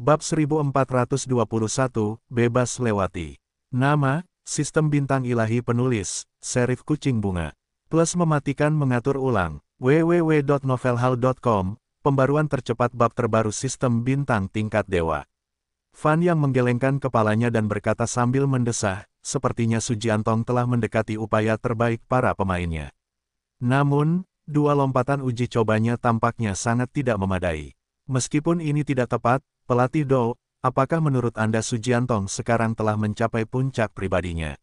Bab 1421, Bebas Lewati. Nama, Sistem Bintang Ilahi Penulis, Serif Kucing Bunga. Plus mematikan mengatur ulang, www.novelhal.com, pembaruan tercepat bab terbaru Sistem Bintang Tingkat Dewa. Fan yang menggelengkan kepalanya dan berkata sambil mendesah, sepertinya Sujiantong telah mendekati upaya terbaik para pemainnya. Namun, dua lompatan uji cobanya tampaknya sangat tidak memadai. Meskipun ini tidak tepat, Pelatih Dou, apakah menurut Anda Sujiantong sekarang telah mencapai puncak pribadinya?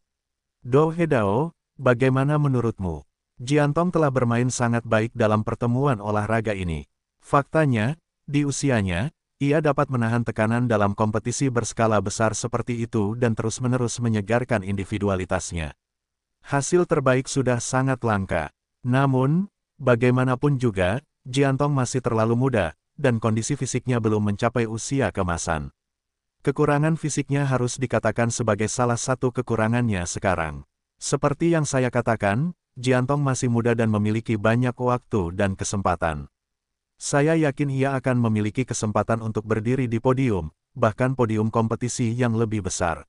Dou Hedao, bagaimana menurutmu? Jiantong telah bermain sangat baik dalam pertemuan olahraga ini. Faktanya, di usianya, ia dapat menahan tekanan dalam kompetisi berskala besar seperti itu dan terus-menerus menyegarkan individualitasnya. Hasil terbaik sudah sangat langka. Namun, bagaimanapun juga, Jiantong masih terlalu muda, dan kondisi fisiknya belum mencapai usia kemasan. Kekurangan fisiknya harus dikatakan sebagai salah satu kekurangannya sekarang. Seperti yang saya katakan, Jiantong masih muda dan memiliki banyak waktu dan kesempatan. Saya yakin ia akan memiliki kesempatan untuk berdiri di podium, bahkan podium kompetisi yang lebih besar.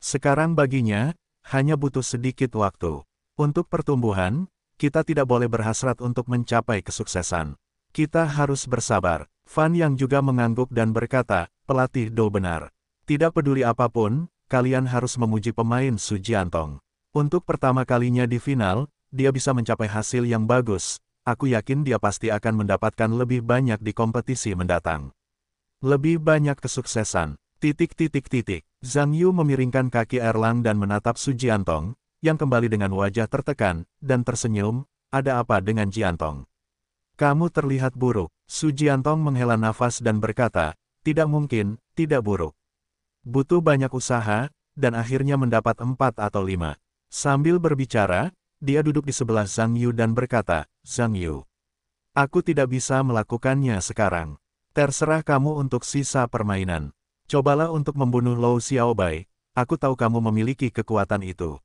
Sekarang baginya, hanya butuh sedikit waktu. Untuk pertumbuhan, kita tidak boleh berhasrat untuk mencapai kesuksesan. Kita harus bersabar. Fan yang juga mengangguk dan berkata, pelatih Do benar. Tidak peduli apapun, kalian harus memuji pemain Su Jiantong. Untuk pertama kalinya di final, dia bisa mencapai hasil yang bagus. Aku yakin dia pasti akan mendapatkan lebih banyak di kompetisi mendatang. Lebih banyak kesuksesan. Titik titik titik. Zhang Yu memiringkan kaki Erlang dan menatap Su Jiantong, yang kembali dengan wajah tertekan, dan tersenyum, ada apa dengan Jiantong? Kamu terlihat buruk. Sujiantong menghela nafas dan berkata, tidak mungkin, tidak buruk. Butuh banyak usaha, dan akhirnya mendapat empat atau lima. Sambil berbicara, dia duduk di sebelah Zhang Yu dan berkata, Zhang Yu, aku tidak bisa melakukannya sekarang. Terserah kamu untuk sisa permainan. Cobalah untuk membunuh Lou Xiaobai, aku tahu kamu memiliki kekuatan itu.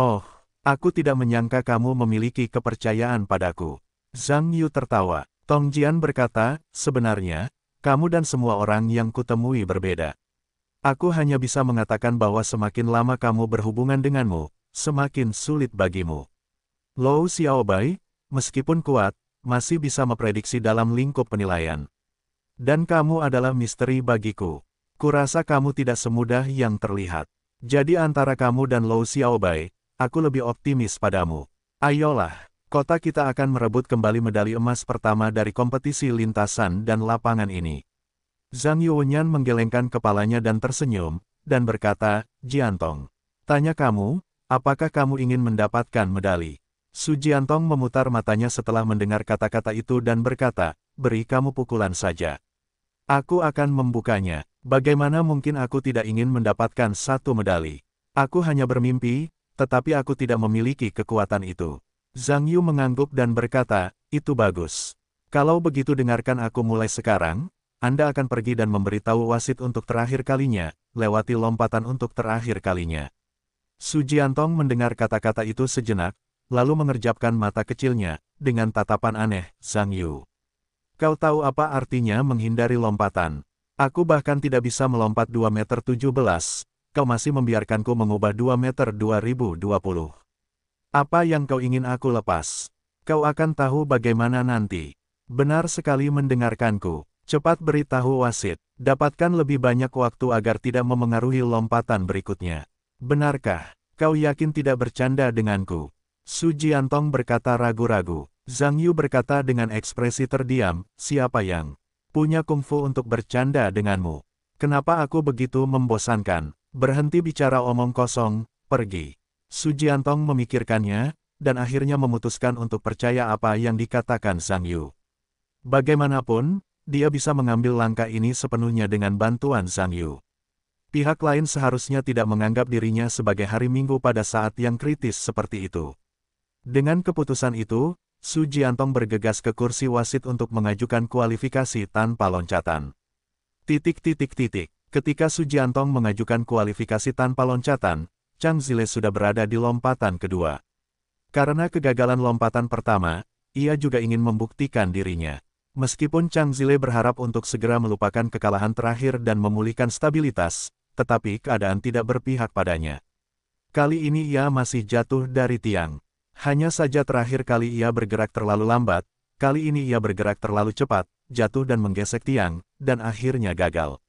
Oh, aku tidak menyangka kamu memiliki kepercayaan padaku. Zhang Yu tertawa. Tong Jian berkata, sebenarnya, kamu dan semua orang yang kutemui berbeda. Aku hanya bisa mengatakan bahwa semakin lama kamu berhubungan denganmu, semakin sulit bagimu. Lou Xiaobai, meskipun kuat, masih bisa memprediksi dalam lingkup penilaian. Dan kamu adalah misteri bagiku. Kurasa kamu tidak semudah yang terlihat. Jadi antara kamu dan Lou Xiaobai, aku lebih optimis padamu. Ayolah kota kita akan merebut kembali medali emas pertama dari kompetisi lintasan dan lapangan ini. Zhang Yuwenyan menggelengkan kepalanya dan tersenyum, dan berkata, Jiantong, tanya kamu, apakah kamu ingin mendapatkan medali? Su Jiantong memutar matanya setelah mendengar kata-kata itu dan berkata, beri kamu pukulan saja. Aku akan membukanya. Bagaimana mungkin aku tidak ingin mendapatkan satu medali? Aku hanya bermimpi, tetapi aku tidak memiliki kekuatan itu. Zhang Yu mengangguk dan berkata, itu bagus. Kalau begitu dengarkan aku mulai sekarang, Anda akan pergi dan memberitahu wasit untuk terakhir kalinya, lewati lompatan untuk terakhir kalinya. Su Jiantong mendengar kata-kata itu sejenak, lalu mengerjapkan mata kecilnya, dengan tatapan aneh, Zhang Yu. Kau tahu apa artinya menghindari lompatan? Aku bahkan tidak bisa melompat 2 meter 17, kau masih membiarkanku mengubah 2 meter 2020. Apa yang kau ingin aku lepas? Kau akan tahu bagaimana nanti. Benar sekali mendengarkanku. Cepat beritahu wasit, dapatkan lebih banyak waktu agar tidak memengaruhi lompatan berikutnya. Benarkah, kau yakin tidak bercanda denganku? Su Jiantong berkata ragu-ragu. Zhang Yu berkata dengan ekspresi terdiam, siapa yang punya kungfu untuk bercanda denganmu? Kenapa aku begitu membosankan? Berhenti bicara omong kosong, pergi. Sujiantong memikirkannya, dan akhirnya memutuskan untuk percaya apa yang dikatakan Sang Yu. Bagaimanapun, dia bisa mengambil langkah ini sepenuhnya dengan bantuan Sang Yu. Pihak lain seharusnya tidak menganggap dirinya sebagai hari Minggu pada saat yang kritis seperti itu. Dengan keputusan itu, Su Jiantong bergegas ke kursi wasit untuk mengajukan kualifikasi tanpa loncatan. Titik titik titik. Ketika Su Jiantong mengajukan kualifikasi tanpa loncatan, Chang Zile sudah berada di lompatan kedua. Karena kegagalan lompatan pertama, ia juga ingin membuktikan dirinya. Meskipun Chang Zile berharap untuk segera melupakan kekalahan terakhir dan memulihkan stabilitas, tetapi keadaan tidak berpihak padanya. Kali ini ia masih jatuh dari tiang. Hanya saja terakhir kali ia bergerak terlalu lambat, kali ini ia bergerak terlalu cepat, jatuh dan menggesek tiang, dan akhirnya gagal.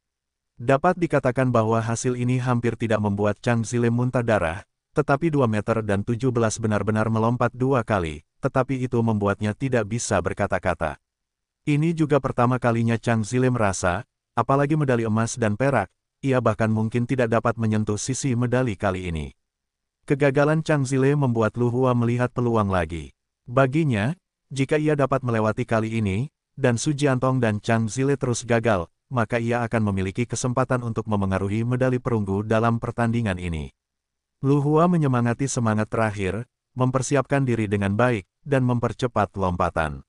Dapat dikatakan bahwa hasil ini hampir tidak membuat Chang Zile muntah darah, tetapi 2 meter dan 17 benar-benar melompat dua kali, tetapi itu membuatnya tidak bisa berkata-kata. Ini juga pertama kalinya Chang Zile merasa, apalagi medali emas dan perak, ia bahkan mungkin tidak dapat menyentuh sisi medali kali ini. Kegagalan Chang Zile membuat Lu Hua melihat peluang lagi. Baginya, jika ia dapat melewati kali ini, dan Su Jiantong dan Chang Zile terus gagal, maka ia akan memiliki kesempatan untuk memengaruhi medali perunggu dalam pertandingan ini. Lu Hua menyemangati semangat terakhir, mempersiapkan diri dengan baik, dan mempercepat lompatan.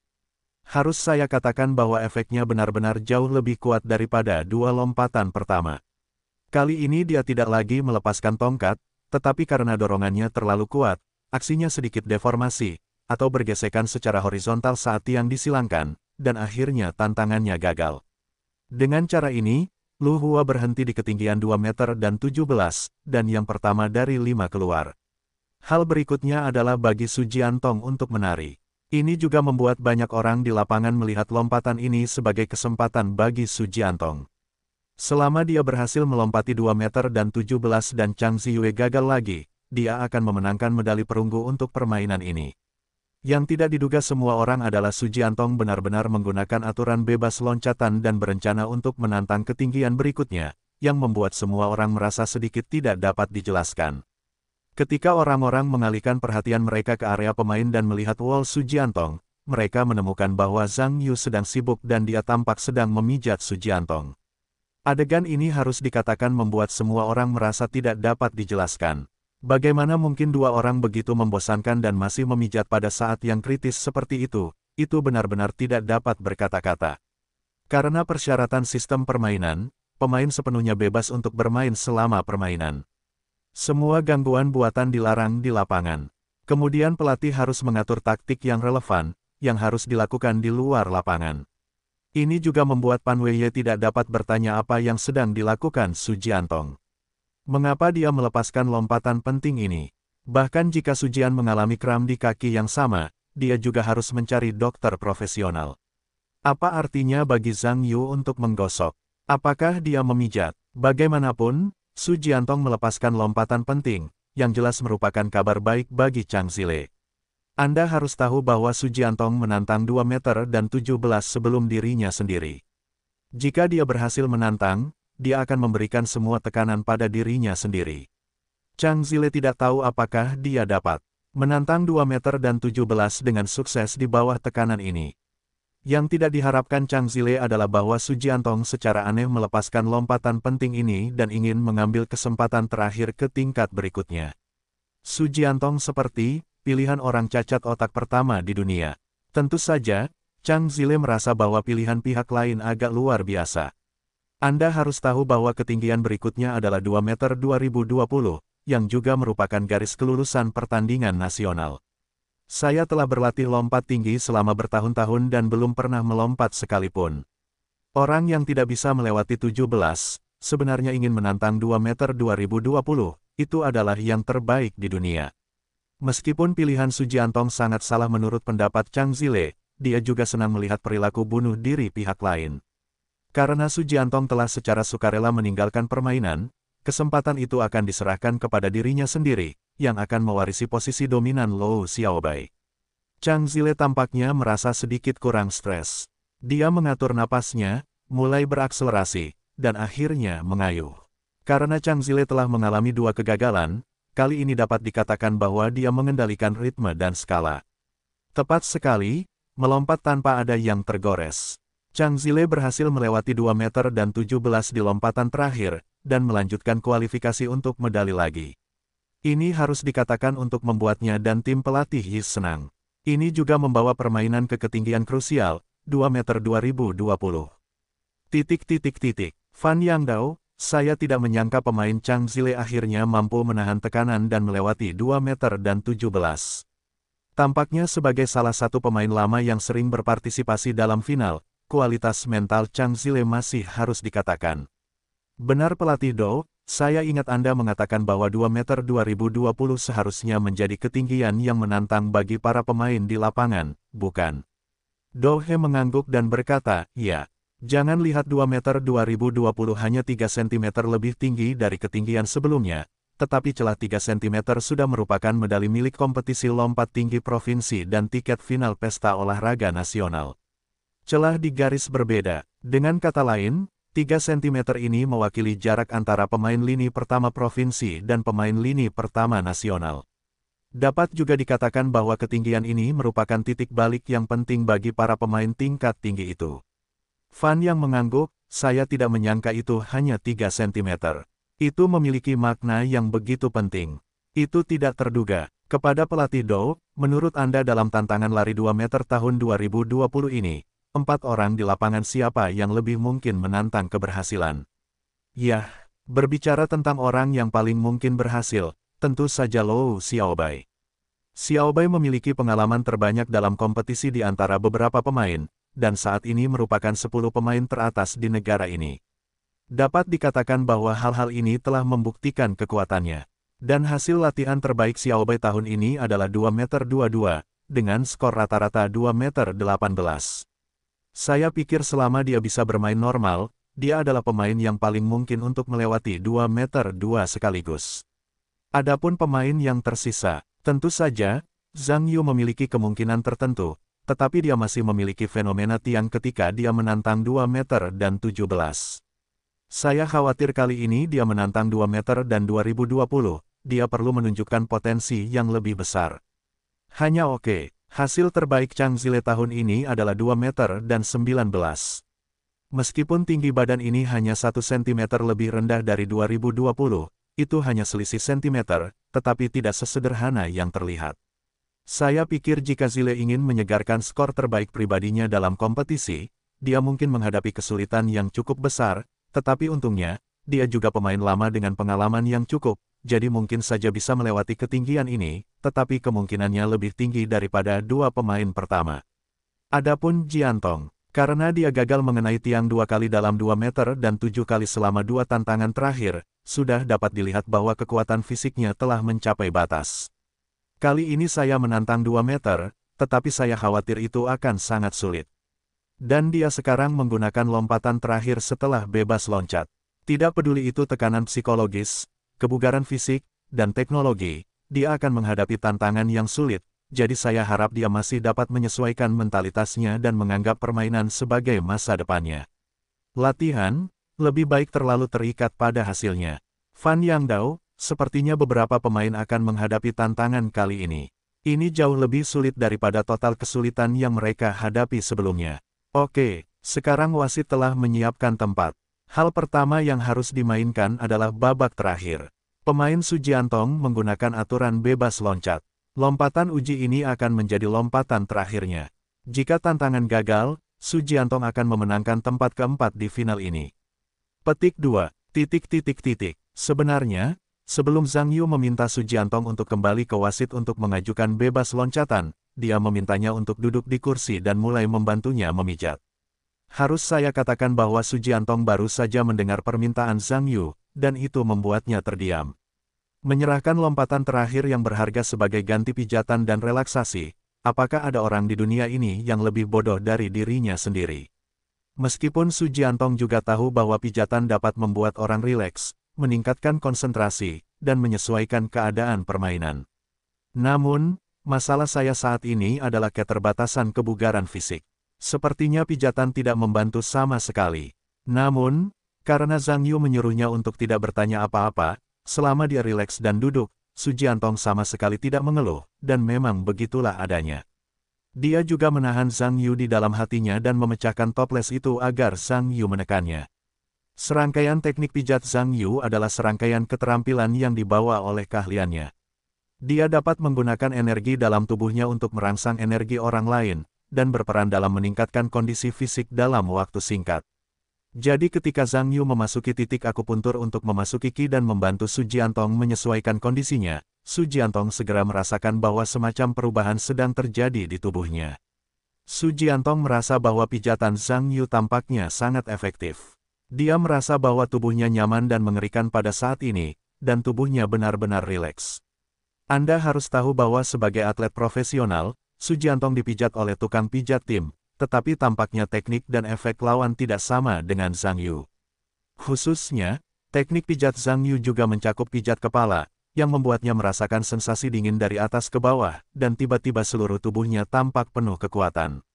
Harus saya katakan bahwa efeknya benar-benar jauh lebih kuat daripada dua lompatan pertama. Kali ini dia tidak lagi melepaskan tongkat, tetapi karena dorongannya terlalu kuat, aksinya sedikit deformasi, atau bergesekan secara horizontal saat tiang disilangkan, dan akhirnya tantangannya gagal. Dengan cara ini, Lu Hua berhenti di ketinggian 2 meter dan 17, dan yang pertama dari lima keluar. Hal berikutnya adalah bagi Su Jian Tong untuk menari. Ini juga membuat banyak orang di lapangan melihat lompatan ini sebagai kesempatan bagi Su Jian Tong. Selama dia berhasil melompati 2 meter dan 17 dan Chang Ziyue gagal lagi, dia akan memenangkan medali perunggu untuk permainan ini. Yang tidak diduga semua orang adalah Antong benar-benar menggunakan aturan bebas loncatan dan berencana untuk menantang ketinggian berikutnya, yang membuat semua orang merasa sedikit tidak dapat dijelaskan. Ketika orang-orang mengalihkan perhatian mereka ke area pemain dan melihat Wall Antong, mereka menemukan bahwa Zhang Yu sedang sibuk dan dia tampak sedang memijat Antong. Adegan ini harus dikatakan membuat semua orang merasa tidak dapat dijelaskan. Bagaimana mungkin dua orang begitu membosankan dan masih memijat pada saat yang kritis seperti itu, itu benar-benar tidak dapat berkata-kata. Karena persyaratan sistem permainan, pemain sepenuhnya bebas untuk bermain selama permainan. Semua gangguan buatan dilarang di lapangan. Kemudian pelatih harus mengatur taktik yang relevan, yang harus dilakukan di luar lapangan. Ini juga membuat Pan Weiye tidak dapat bertanya apa yang sedang dilakukan Sujiantong. Mengapa dia melepaskan lompatan penting ini? Bahkan jika Sujian mengalami kram di kaki yang sama, dia juga harus mencari dokter profesional. Apa artinya bagi Zhang Yu untuk menggosok? Apakah dia memijat? Bagaimanapun, Su Jiantong melepaskan lompatan penting, yang jelas merupakan kabar baik bagi Chang Zile. Anda harus tahu bahwa Su Jiantong menantang 2 meter dan 17 sebelum dirinya sendiri. Jika dia berhasil menantang, dia akan memberikan semua tekanan pada dirinya sendiri. Chang Zile tidak tahu apakah dia dapat menantang 2 meter dan 17 dengan sukses di bawah tekanan ini. Yang tidak diharapkan Chang Zile adalah bahwa Su Tong secara aneh melepaskan lompatan penting ini dan ingin mengambil kesempatan terakhir ke tingkat berikutnya. Su Tong seperti pilihan orang cacat otak pertama di dunia. Tentu saja, Chang Zile merasa bahwa pilihan pihak lain agak luar biasa. Anda harus tahu bahwa ketinggian berikutnya adalah 2 meter 2020, yang juga merupakan garis kelulusan pertandingan nasional. Saya telah berlatih lompat tinggi selama bertahun-tahun dan belum pernah melompat sekalipun. Orang yang tidak bisa melewati 17, sebenarnya ingin menantang 2 meter 2020, itu adalah yang terbaik di dunia. Meskipun pilihan Sujiantong sangat salah menurut pendapat Chang Zile, dia juga senang melihat perilaku bunuh diri pihak lain. Karena Sujiantong telah secara sukarela meninggalkan permainan, kesempatan itu akan diserahkan kepada dirinya sendiri, yang akan mewarisi posisi dominan Lou Xiaobai. Chang Zile tampaknya merasa sedikit kurang stres. Dia mengatur napasnya, mulai berakselerasi, dan akhirnya mengayuh. Karena Chang Zile telah mengalami dua kegagalan, kali ini dapat dikatakan bahwa dia mengendalikan ritme dan skala. Tepat sekali, melompat tanpa ada yang tergores. Chang Zile berhasil melewati 2 meter dan 17 di lompatan terakhir, dan melanjutkan kualifikasi untuk medali lagi. Ini harus dikatakan untuk membuatnya dan tim pelatih Yis senang. Ini juga membawa permainan ke ketinggian krusial, 2 meter 2020. Titik titik titik, Fan Yang Dao, saya tidak menyangka pemain Chang Zile akhirnya mampu menahan tekanan dan melewati 2 meter dan 17. Tampaknya sebagai salah satu pemain lama yang sering berpartisipasi dalam final, kualitas mental Chang Zile masih harus dikatakan. Benar pelatih Dou, saya ingat Anda mengatakan bahwa 2 meter 2020 seharusnya menjadi ketinggian yang menantang bagi para pemain di lapangan, bukan? Dou He mengangguk dan berkata, ya. Jangan lihat 2 meter 2020 hanya 3 cm lebih tinggi dari ketinggian sebelumnya, tetapi celah 3 cm sudah merupakan medali milik kompetisi lompat tinggi provinsi dan tiket final pesta olahraga nasional. Celah di garis berbeda. Dengan kata lain, 3 cm ini mewakili jarak antara pemain lini pertama provinsi dan pemain lini pertama nasional. Dapat juga dikatakan bahwa ketinggian ini merupakan titik balik yang penting bagi para pemain tingkat tinggi itu. Fan yang mengangguk, saya tidak menyangka itu hanya 3 cm. Itu memiliki makna yang begitu penting. Itu tidak terduga. Kepada pelatih Dow, menurut Anda dalam tantangan lari 2 meter tahun 2020 ini, empat orang di lapangan siapa yang lebih mungkin menantang keberhasilan. Yah, berbicara tentang orang yang paling mungkin berhasil, tentu saja Lou Xiaobai. Xiaobai memiliki pengalaman terbanyak dalam kompetisi di antara beberapa pemain, dan saat ini merupakan 10 pemain teratas di negara ini. Dapat dikatakan bahwa hal-hal ini telah membuktikan kekuatannya. Dan hasil latihan terbaik Xiaobai tahun ini adalah 2 meter 22, dengan skor rata-rata 2 meter 18. Saya pikir selama dia bisa bermain normal, dia adalah pemain yang paling mungkin untuk melewati 2 meter 2 sekaligus. Adapun pemain yang tersisa, tentu saja, Zhang Yu memiliki kemungkinan tertentu, tetapi dia masih memiliki fenomena tiang ketika dia menantang 2 meter dan 17. Saya khawatir kali ini dia menantang 2 meter dan 2020, dia perlu menunjukkan potensi yang lebih besar. Hanya oke. Okay. Hasil terbaik Chang Zile tahun ini adalah 2 meter dan 19. Meskipun tinggi badan ini hanya 1 cm lebih rendah dari 2020, itu hanya selisih cm, tetapi tidak sesederhana yang terlihat. Saya pikir jika Zile ingin menyegarkan skor terbaik pribadinya dalam kompetisi, dia mungkin menghadapi kesulitan yang cukup besar, tetapi untungnya, dia juga pemain lama dengan pengalaman yang cukup, jadi mungkin saja bisa melewati ketinggian ini, tetapi kemungkinannya lebih tinggi daripada dua pemain pertama. Adapun Jiantong, karena dia gagal mengenai tiang dua kali dalam dua meter dan tujuh kali selama dua tantangan terakhir, sudah dapat dilihat bahwa kekuatan fisiknya telah mencapai batas. Kali ini saya menantang dua meter, tetapi saya khawatir itu akan sangat sulit. Dan dia sekarang menggunakan lompatan terakhir setelah bebas loncat. Tidak peduli itu tekanan psikologis, kebugaran fisik, dan teknologi, dia akan menghadapi tantangan yang sulit, jadi saya harap dia masih dapat menyesuaikan mentalitasnya dan menganggap permainan sebagai masa depannya. Latihan, lebih baik terlalu terikat pada hasilnya. Fan Yang Dao, sepertinya beberapa pemain akan menghadapi tantangan kali ini. Ini jauh lebih sulit daripada total kesulitan yang mereka hadapi sebelumnya. Oke, sekarang wasit telah menyiapkan tempat. Hal pertama yang harus dimainkan adalah babak terakhir. Pemain Sujiantong menggunakan aturan bebas loncat. Lompatan uji ini akan menjadi lompatan terakhirnya. Jika tantangan gagal, Sujiantong akan memenangkan tempat keempat di final ini. Petik 2. Titik titik titik. Sebenarnya, sebelum Zhang Yu meminta Sujiantong untuk kembali ke wasit untuk mengajukan bebas loncatan, dia memintanya untuk duduk di kursi dan mulai membantunya memijat. Harus saya katakan bahwa Sujiantong baru saja mendengar permintaan Zhang Yu, dan itu membuatnya terdiam. Menyerahkan lompatan terakhir yang berharga sebagai ganti pijatan dan relaksasi, apakah ada orang di dunia ini yang lebih bodoh dari dirinya sendiri? Meskipun Sujiantong juga tahu bahwa pijatan dapat membuat orang rileks, meningkatkan konsentrasi, dan menyesuaikan keadaan permainan. Namun, masalah saya saat ini adalah keterbatasan kebugaran fisik. Sepertinya pijatan tidak membantu sama sekali. Namun, karena Zhang Yu menyuruhnya untuk tidak bertanya apa-apa, selama dia rileks dan duduk, Su Jiantong sama sekali tidak mengeluh, dan memang begitulah adanya. Dia juga menahan Zhang Yu di dalam hatinya dan memecahkan toples itu agar Zhang Yu menekannya. Serangkaian teknik pijat Zhang Yu adalah serangkaian keterampilan yang dibawa oleh keahliannya. Dia dapat menggunakan energi dalam tubuhnya untuk merangsang energi orang lain, dan berperan dalam meningkatkan kondisi fisik dalam waktu singkat. Jadi ketika Zhang Yu memasuki titik akupuntur untuk memasuki Qi dan membantu Su Jiantong menyesuaikan kondisinya, Su Jiantong segera merasakan bahwa semacam perubahan sedang terjadi di tubuhnya. Su Jiantong merasa bahwa pijatan Zhang Yu tampaknya sangat efektif. Dia merasa bahwa tubuhnya nyaman dan mengerikan pada saat ini, dan tubuhnya benar-benar rileks. Anda harus tahu bahwa sebagai atlet profesional, Sujiantong dipijat oleh tukang pijat tim, tetapi tampaknya teknik dan efek lawan tidak sama dengan Zhang Yu. Khususnya, teknik pijat Zhang Yu juga mencakup pijat kepala, yang membuatnya merasakan sensasi dingin dari atas ke bawah, dan tiba-tiba seluruh tubuhnya tampak penuh kekuatan.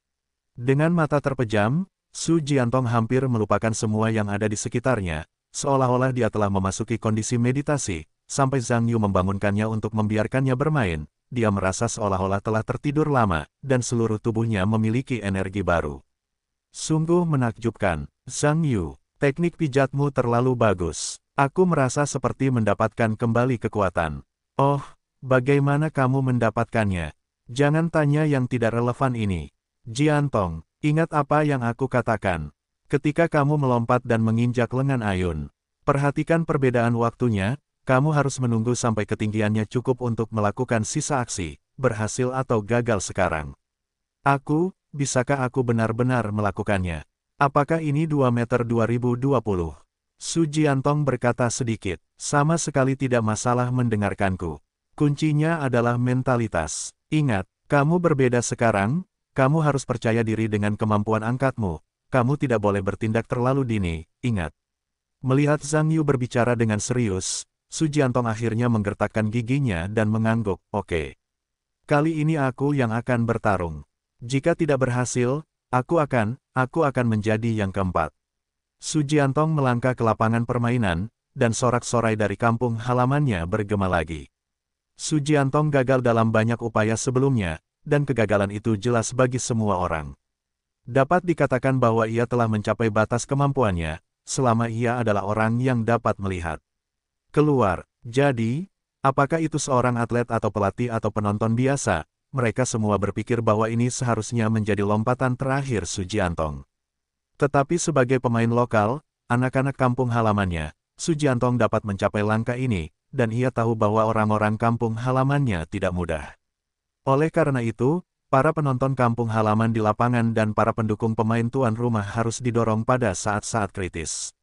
Dengan mata terpejam, Su Jiantong hampir melupakan semua yang ada di sekitarnya, seolah-olah dia telah memasuki kondisi meditasi, sampai Zhang Yu membangunkannya untuk membiarkannya bermain, dia merasa seolah-olah telah tertidur lama, dan seluruh tubuhnya memiliki energi baru. Sungguh menakjubkan, Zhang Yu, teknik pijatmu terlalu bagus. Aku merasa seperti mendapatkan kembali kekuatan. Oh, bagaimana kamu mendapatkannya? Jangan tanya yang tidak relevan ini. Tong, ingat apa yang aku katakan. Ketika kamu melompat dan menginjak lengan Ayun, perhatikan perbedaan waktunya, kamu harus menunggu sampai ketinggiannya cukup untuk melakukan sisa aksi, berhasil atau gagal sekarang. Aku, bisakah aku benar-benar melakukannya? Apakah ini 2 meter 2020? Suji Antong berkata sedikit, sama sekali tidak masalah mendengarkanku. Kuncinya adalah mentalitas. Ingat, kamu berbeda sekarang, kamu harus percaya diri dengan kemampuan angkatmu, kamu tidak boleh bertindak terlalu dini, ingat. Melihat Zhang Yu berbicara dengan serius, Sujiantong akhirnya menggertakkan giginya dan mengangguk, oke. Okay. Kali ini aku yang akan bertarung. Jika tidak berhasil, aku akan, aku akan menjadi yang keempat. Sujiantong melangkah ke lapangan permainan, dan sorak-sorai dari kampung halamannya bergema lagi. Sujiantong gagal dalam banyak upaya sebelumnya, dan kegagalan itu jelas bagi semua orang. Dapat dikatakan bahwa ia telah mencapai batas kemampuannya, selama ia adalah orang yang dapat melihat keluar. Jadi, apakah itu seorang atlet atau pelatih atau penonton biasa? Mereka semua berpikir bahwa ini seharusnya menjadi lompatan terakhir Sujiantong. Tetapi sebagai pemain lokal, anak-anak kampung halamannya, Sujiantong dapat mencapai langkah ini, dan ia tahu bahwa orang-orang kampung halamannya tidak mudah. Oleh karena itu, para penonton kampung halaman di lapangan dan para pendukung pemain tuan rumah harus didorong pada saat-saat kritis.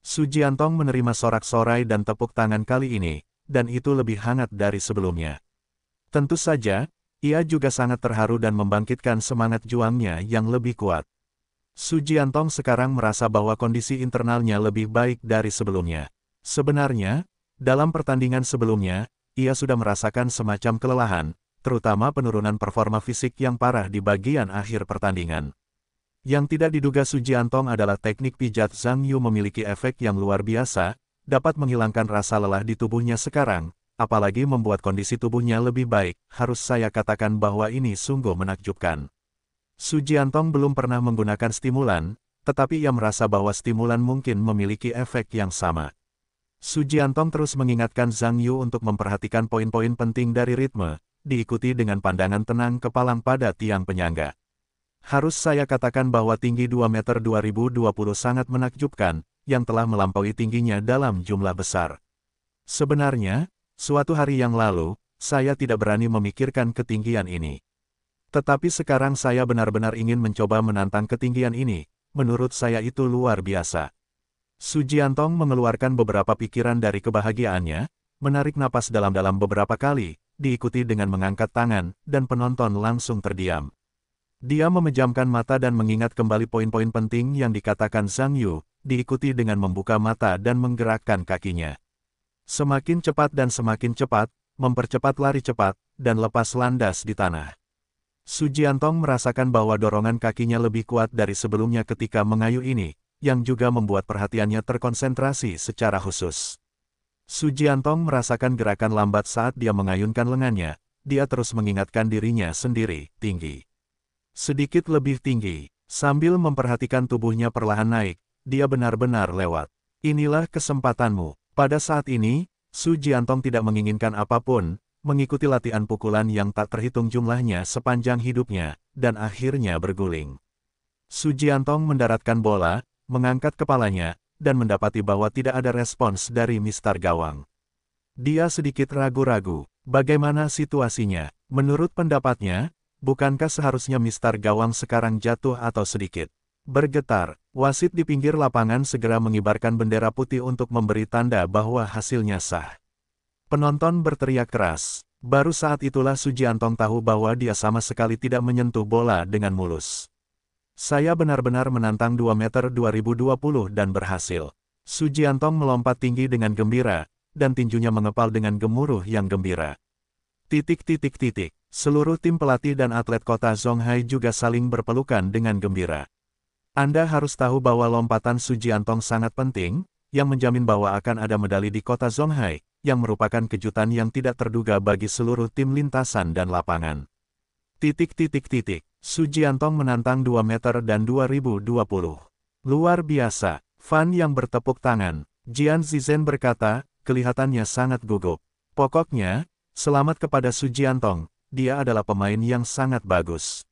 Sujiantong menerima sorak-sorai dan tepuk tangan kali ini, dan itu lebih hangat dari sebelumnya. Tentu saja, ia juga sangat terharu dan membangkitkan semangat juangnya yang lebih kuat. Sujiantong sekarang merasa bahwa kondisi internalnya lebih baik dari sebelumnya. Sebenarnya, dalam pertandingan sebelumnya, ia sudah merasakan semacam kelelahan, terutama penurunan performa fisik yang parah di bagian akhir pertandingan. Yang tidak diduga Sujiantong adalah teknik pijat Zhang Yu memiliki efek yang luar biasa, dapat menghilangkan rasa lelah di tubuhnya sekarang, apalagi membuat kondisi tubuhnya lebih baik, harus saya katakan bahwa ini sungguh menakjubkan. Sujiantong belum pernah menggunakan stimulan, tetapi ia merasa bahwa stimulan mungkin memiliki efek yang sama. Sujiantong terus mengingatkan Zhang Yu untuk memperhatikan poin-poin penting dari ritme, diikuti dengan pandangan tenang kepalang pada tiang penyangga. Harus saya katakan bahwa tinggi 2 meter 2020 sangat menakjubkan, yang telah melampaui tingginya dalam jumlah besar. Sebenarnya, suatu hari yang lalu, saya tidak berani memikirkan ketinggian ini. Tetapi sekarang saya benar-benar ingin mencoba menantang ketinggian ini, menurut saya itu luar biasa. Sujiantong mengeluarkan beberapa pikiran dari kebahagiaannya, menarik napas dalam-dalam beberapa kali, diikuti dengan mengangkat tangan, dan penonton langsung terdiam. Dia memejamkan mata dan mengingat kembali poin-poin penting yang dikatakan Sang Yu, diikuti dengan membuka mata dan menggerakkan kakinya. Semakin cepat dan semakin cepat, mempercepat lari cepat, dan lepas landas di tanah. Su Jiantong merasakan bahwa dorongan kakinya lebih kuat dari sebelumnya ketika mengayuh ini, yang juga membuat perhatiannya terkonsentrasi secara khusus. Su Jiantong merasakan gerakan lambat saat dia mengayunkan lengannya, dia terus mengingatkan dirinya sendiri, tinggi sedikit lebih tinggi. Sambil memperhatikan tubuhnya perlahan naik, dia benar-benar lewat. Inilah kesempatanmu. Pada saat ini, Su Jiantong tidak menginginkan apapun, mengikuti latihan pukulan yang tak terhitung jumlahnya sepanjang hidupnya, dan akhirnya berguling. Su Jiantong mendaratkan bola, mengangkat kepalanya, dan mendapati bahwa tidak ada respons dari Mister Gawang. Dia sedikit ragu-ragu, bagaimana situasinya. Menurut pendapatnya, Bukankah seharusnya Mistar Gawang sekarang jatuh atau sedikit? Bergetar, wasit di pinggir lapangan segera mengibarkan bendera putih untuk memberi tanda bahwa hasilnya sah. Penonton berteriak keras. Baru saat itulah Sujiantong tahu bahwa dia sama sekali tidak menyentuh bola dengan mulus. Saya benar-benar menantang 2 meter 2020 dan berhasil. Sujiantong melompat tinggi dengan gembira, dan tinjunya mengepal dengan gemuruh yang gembira. Titik titik titik. Seluruh tim pelatih dan atlet kota Zhonghai juga saling berpelukan dengan gembira. Anda harus tahu bahwa lompatan Su Jiantong sangat penting, yang menjamin bahwa akan ada medali di kota Zhonghai, yang merupakan kejutan yang tidak terduga bagi seluruh tim lintasan dan lapangan. Titik titik titik, Su Jiantong menantang 2 meter dan 2020. Luar biasa, Fan yang bertepuk tangan, Jian Zizhen berkata, kelihatannya sangat gugup. Pokoknya, Selamat kepada Sujiantong, dia adalah pemain yang sangat bagus.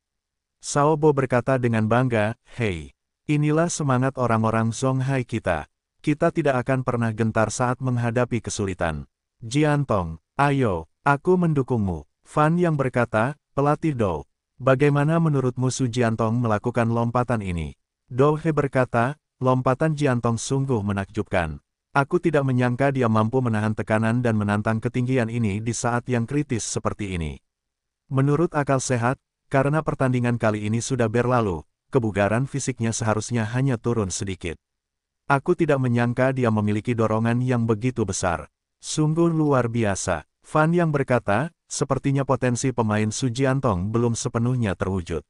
Sao Bo berkata dengan bangga, Hei, inilah semangat orang-orang Zhonghai kita. Kita tidak akan pernah gentar saat menghadapi kesulitan. Jiantong, ayo, aku mendukungmu. Fan yang berkata, pelatih Dou, bagaimana menurutmu Su Sujiantong melakukan lompatan ini? Dou He berkata, lompatan Jiantong sungguh menakjubkan. Aku tidak menyangka dia mampu menahan tekanan dan menantang ketinggian ini di saat yang kritis seperti ini. Menurut akal sehat, karena pertandingan kali ini sudah berlalu, kebugaran fisiknya seharusnya hanya turun sedikit. Aku tidak menyangka dia memiliki dorongan yang begitu besar. Sungguh luar biasa. Fan yang berkata, sepertinya potensi pemain Sujiantong belum sepenuhnya terwujud.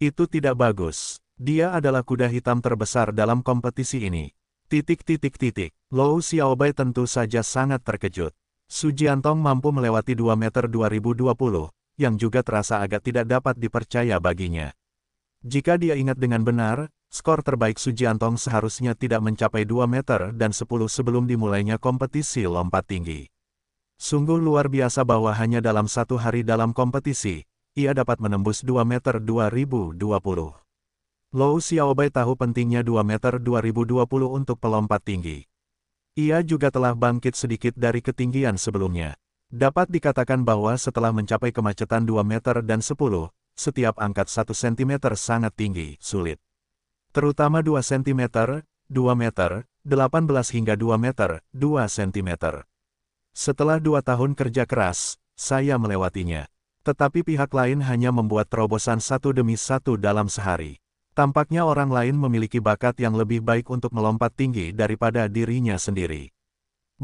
Itu tidak bagus. Dia adalah kuda hitam terbesar dalam kompetisi ini. Titik titik titik. Lou Xiaobai tentu saja sangat terkejut. Sujiantong mampu melewati 2 meter 2020, yang juga terasa agak tidak dapat dipercaya baginya. Jika dia ingat dengan benar, skor terbaik Sujiantong seharusnya tidak mencapai 2 meter dan 10 sebelum dimulainya kompetisi lompat tinggi. Sungguh luar biasa bahwa hanya dalam satu hari dalam kompetisi, ia dapat menembus 2 meter 2020. Lou Xiaobai tahu pentingnya 2 meter 2020 untuk pelompat tinggi. Ia juga telah bangkit sedikit dari ketinggian sebelumnya. Dapat dikatakan bahwa setelah mencapai kemacetan 2 meter dan 10, setiap angkat 1 cm sangat tinggi, sulit. Terutama 2 cm, 2 meter, 18 hingga 2 meter, 2 cm. Setelah dua tahun kerja keras, saya melewatinya. Tetapi pihak lain hanya membuat terobosan satu demi satu dalam sehari. Tampaknya orang lain memiliki bakat yang lebih baik untuk melompat tinggi daripada dirinya sendiri.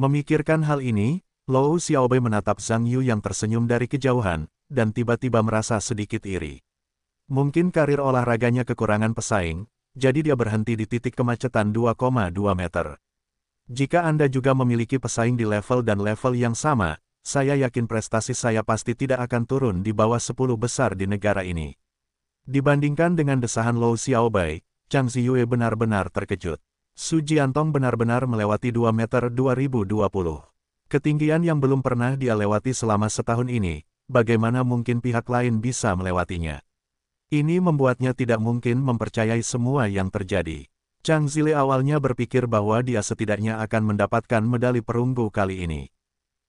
Memikirkan hal ini, Lou Xiaobai menatap Zhang Yu yang tersenyum dari kejauhan, dan tiba-tiba merasa sedikit iri. Mungkin karir olahraganya kekurangan pesaing, jadi dia berhenti di titik kemacetan 2,2 meter. Jika Anda juga memiliki pesaing di level dan level yang sama, saya yakin prestasi saya pasti tidak akan turun di bawah 10 besar di negara ini. Dibandingkan dengan desahan Lou Xiaobai, Chang Ziyue benar-benar terkejut. Su Jiantong benar-benar melewati 2 meter 2020. Ketinggian yang belum pernah dia lewati selama setahun ini, bagaimana mungkin pihak lain bisa melewatinya? Ini membuatnya tidak mungkin mempercayai semua yang terjadi. Chang Zile awalnya berpikir bahwa dia setidaknya akan mendapatkan medali perunggu kali ini.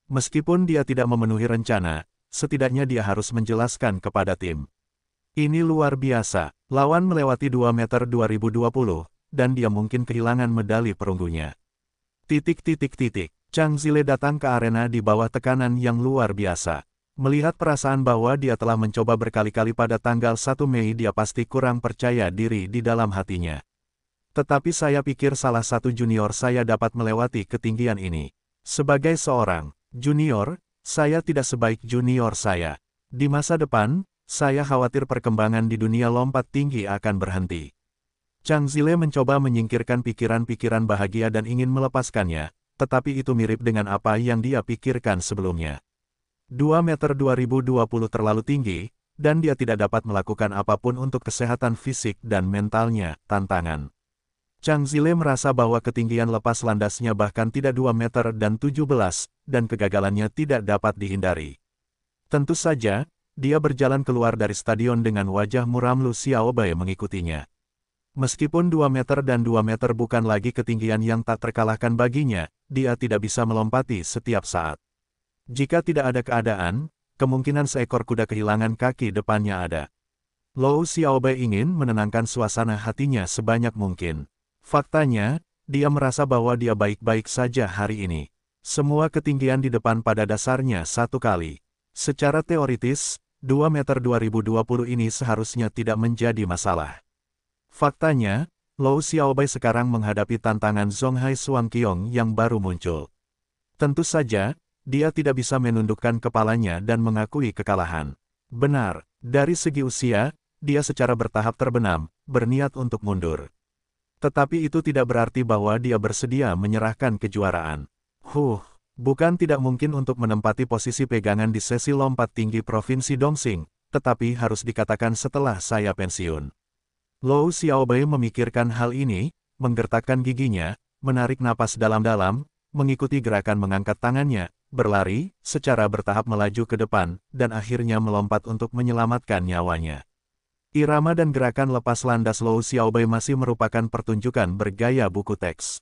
Meskipun dia tidak memenuhi rencana, setidaknya dia harus menjelaskan kepada tim. Ini luar biasa, lawan melewati 2 meter 2020, dan dia mungkin kehilangan medali perunggunya. Titik titik titik, Chang Zile datang ke arena di bawah tekanan yang luar biasa. Melihat perasaan bahwa dia telah mencoba berkali-kali pada tanggal 1 Mei dia pasti kurang percaya diri di dalam hatinya. Tetapi saya pikir salah satu junior saya dapat melewati ketinggian ini. Sebagai seorang junior, saya tidak sebaik junior saya. Di masa depan, saya khawatir perkembangan di dunia lompat tinggi akan berhenti. Chang Zile mencoba menyingkirkan pikiran-pikiran bahagia dan ingin melepaskannya, tetapi itu mirip dengan apa yang dia pikirkan sebelumnya. 2 meter 2020 terlalu tinggi, dan dia tidak dapat melakukan apapun untuk kesehatan fisik dan mentalnya, tantangan. Chang Zile merasa bahwa ketinggian lepas landasnya bahkan tidak 2 meter dan 17, dan kegagalannya tidak dapat dihindari. Tentu saja, dia berjalan keluar dari stadion dengan wajah muram Lu Xiaobai mengikutinya. Meskipun 2 meter dan 2 meter bukan lagi ketinggian yang tak terkalahkan baginya, dia tidak bisa melompati setiap saat. Jika tidak ada keadaan, kemungkinan seekor kuda kehilangan kaki depannya ada. Lou Xiaobai ingin menenangkan suasana hatinya sebanyak mungkin. Faktanya, dia merasa bahwa dia baik-baik saja hari ini. Semua ketinggian di depan pada dasarnya satu kali. Secara teoritis, 2 meter 2020 ini seharusnya tidak menjadi masalah. Faktanya, Lou Xiaobai sekarang menghadapi tantangan Zhonghai Suangqiong yang baru muncul. Tentu saja, dia tidak bisa menundukkan kepalanya dan mengakui kekalahan. Benar, dari segi usia, dia secara bertahap terbenam, berniat untuk mundur. Tetapi itu tidak berarti bahwa dia bersedia menyerahkan kejuaraan. Huh, Bukan tidak mungkin untuk menempati posisi pegangan di sesi lompat tinggi Provinsi Dongxing, tetapi harus dikatakan setelah saya pensiun. Lou Xiaobai memikirkan hal ini, menggertakkan giginya, menarik napas dalam-dalam, mengikuti gerakan mengangkat tangannya, berlari, secara bertahap melaju ke depan, dan akhirnya melompat untuk menyelamatkan nyawanya. Irama dan gerakan lepas landas Lou Xiaobai masih merupakan pertunjukan bergaya buku teks.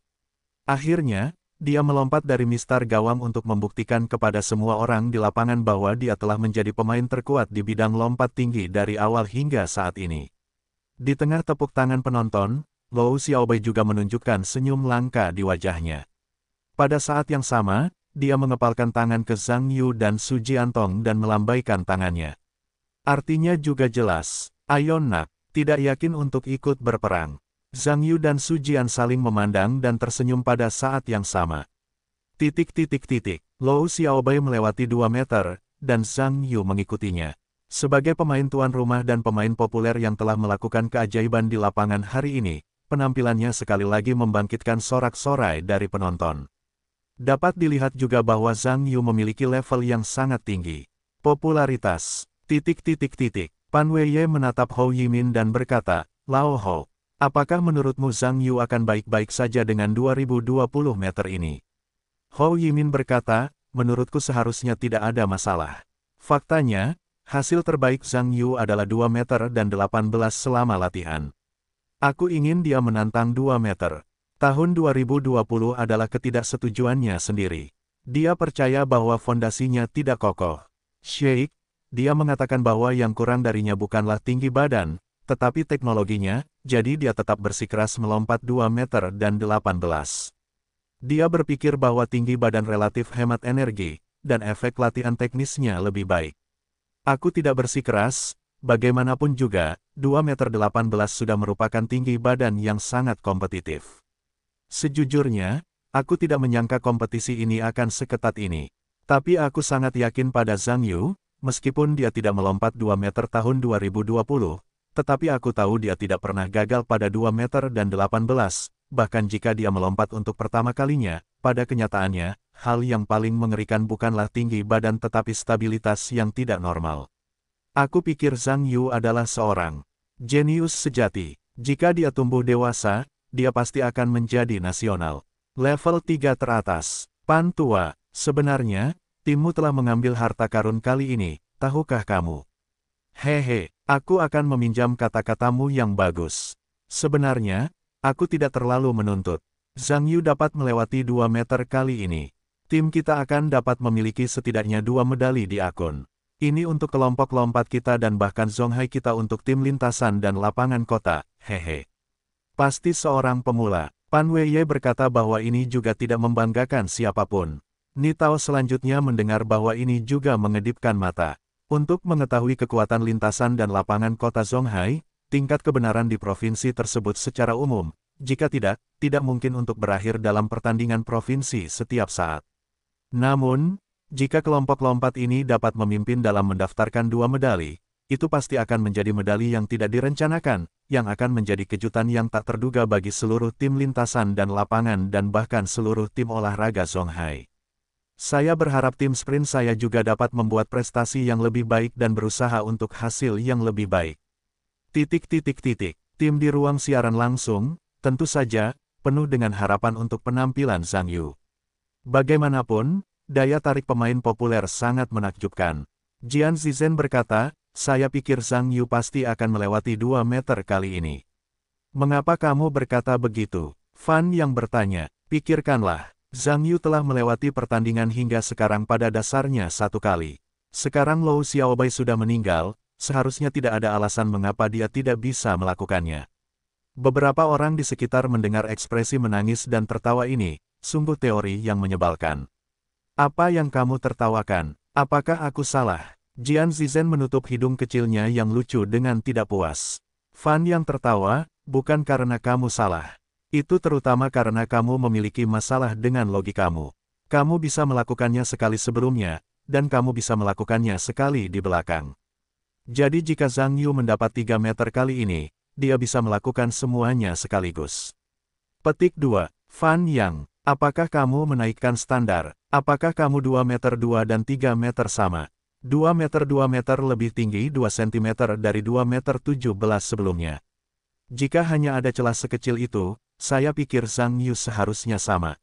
Akhirnya, dia melompat dari mistar gawang untuk membuktikan kepada semua orang di lapangan bahwa dia telah menjadi pemain terkuat di bidang lompat tinggi dari awal hingga saat ini. Di tengah tepuk tangan penonton, Lou Xiaobai juga menunjukkan senyum langka di wajahnya. Pada saat yang sama, dia mengepalkan tangan ke Zhang Yu dan Su Jiantong dan melambaikan tangannya. Artinya juga jelas, Ayon nak, tidak yakin untuk ikut berperang. Zhang Yu dan Su Jian saling memandang dan tersenyum pada saat yang sama. Titik titik titik, Lou Xiaobai melewati 2 meter, dan Zhang Yu mengikutinya. Sebagai pemain tuan rumah dan pemain populer yang telah melakukan keajaiban di lapangan hari ini, penampilannya sekali lagi membangkitkan sorak-sorai dari penonton. Dapat dilihat juga bahwa Zhang Yu memiliki level yang sangat tinggi. Popularitas, titik titik titik, Pan Weiye menatap Hou Yimin dan berkata, Lao Hou." Apakah menurutmu Zhang Yu akan baik-baik saja dengan 2020 meter ini? Hou Yimin berkata, menurutku seharusnya tidak ada masalah. Faktanya, hasil terbaik Zhang Yu adalah 2 meter dan 18 selama latihan. Aku ingin dia menantang 2 meter. Tahun 2020 adalah ketidaksetujuannya sendiri. Dia percaya bahwa fondasinya tidak kokoh. Sheikh, dia mengatakan bahwa yang kurang darinya bukanlah tinggi badan, tetapi teknologinya, jadi dia tetap bersikeras melompat 2 meter dan 18. Dia berpikir bahwa tinggi badan relatif hemat energi, dan efek latihan teknisnya lebih baik. Aku tidak bersikeras, bagaimanapun juga, 2 meter 18 sudah merupakan tinggi badan yang sangat kompetitif. Sejujurnya, aku tidak menyangka kompetisi ini akan seketat ini. Tapi aku sangat yakin pada Zhang Yu, meskipun dia tidak melompat 2 meter tahun 2020, tetapi aku tahu dia tidak pernah gagal pada 2 meter dan 18, bahkan jika dia melompat untuk pertama kalinya, pada kenyataannya, hal yang paling mengerikan bukanlah tinggi badan tetapi stabilitas yang tidak normal. Aku pikir Zhang Yu adalah seorang jenius sejati. Jika dia tumbuh dewasa, dia pasti akan menjadi nasional. Level 3 teratas. Pan tua, sebenarnya, timmu telah mengambil harta karun kali ini, tahukah kamu? Hehe, aku akan meminjam kata-katamu yang bagus. Sebenarnya, aku tidak terlalu menuntut. Zhang Yu dapat melewati dua meter kali ini. Tim kita akan dapat memiliki setidaknya dua medali di akun. Ini untuk kelompok lompat kita dan bahkan Zhonghai kita untuk tim lintasan dan lapangan kota, hehe. Pasti seorang pemula. Pan Ye berkata bahwa ini juga tidak membanggakan siapapun. Nitao selanjutnya mendengar bahwa ini juga mengedipkan mata. Untuk mengetahui kekuatan lintasan dan lapangan kota Zhonghai, tingkat kebenaran di provinsi tersebut secara umum, jika tidak, tidak mungkin untuk berakhir dalam pertandingan provinsi setiap saat. Namun, jika kelompok lompat ini dapat memimpin dalam mendaftarkan dua medali, itu pasti akan menjadi medali yang tidak direncanakan, yang akan menjadi kejutan yang tak terduga bagi seluruh tim lintasan dan lapangan dan bahkan seluruh tim olahraga Zhonghai. Saya berharap tim sprint saya juga dapat membuat prestasi yang lebih baik dan berusaha untuk hasil yang lebih baik. Titik titik titik. Tim di ruang siaran langsung, tentu saja, penuh dengan harapan untuk penampilan Zhang Yu. Bagaimanapun, daya tarik pemain populer sangat menakjubkan. Jian Zizhen berkata, saya pikir Zhang Yu pasti akan melewati 2 meter kali ini. Mengapa kamu berkata begitu? Fan yang bertanya, pikirkanlah. Zhang Yu telah melewati pertandingan hingga sekarang pada dasarnya satu kali. Sekarang Lou Xiaobai sudah meninggal, seharusnya tidak ada alasan mengapa dia tidak bisa melakukannya. Beberapa orang di sekitar mendengar ekspresi menangis dan tertawa ini, sungguh teori yang menyebalkan. Apa yang kamu tertawakan? Apakah aku salah? Jian Zizhen menutup hidung kecilnya yang lucu dengan tidak puas. Fan yang tertawa, bukan karena kamu salah. Itu terutama karena kamu memiliki masalah dengan logikamu. Kamu bisa melakukannya sekali sebelumnya, dan kamu bisa melakukannya sekali di belakang. Jadi jika Zhang Yu mendapat 3 meter kali ini, dia bisa melakukan semuanya sekaligus. Petik 2. Fan Yang, apakah kamu menaikkan standar? Apakah kamu 2 meter 2 dan 3 meter sama? 2 meter 2 meter lebih tinggi 2 cm dari 2 meter 17 sebelumnya. Jika hanya ada celah sekecil itu, saya pikir Zhang Yu seharusnya sama.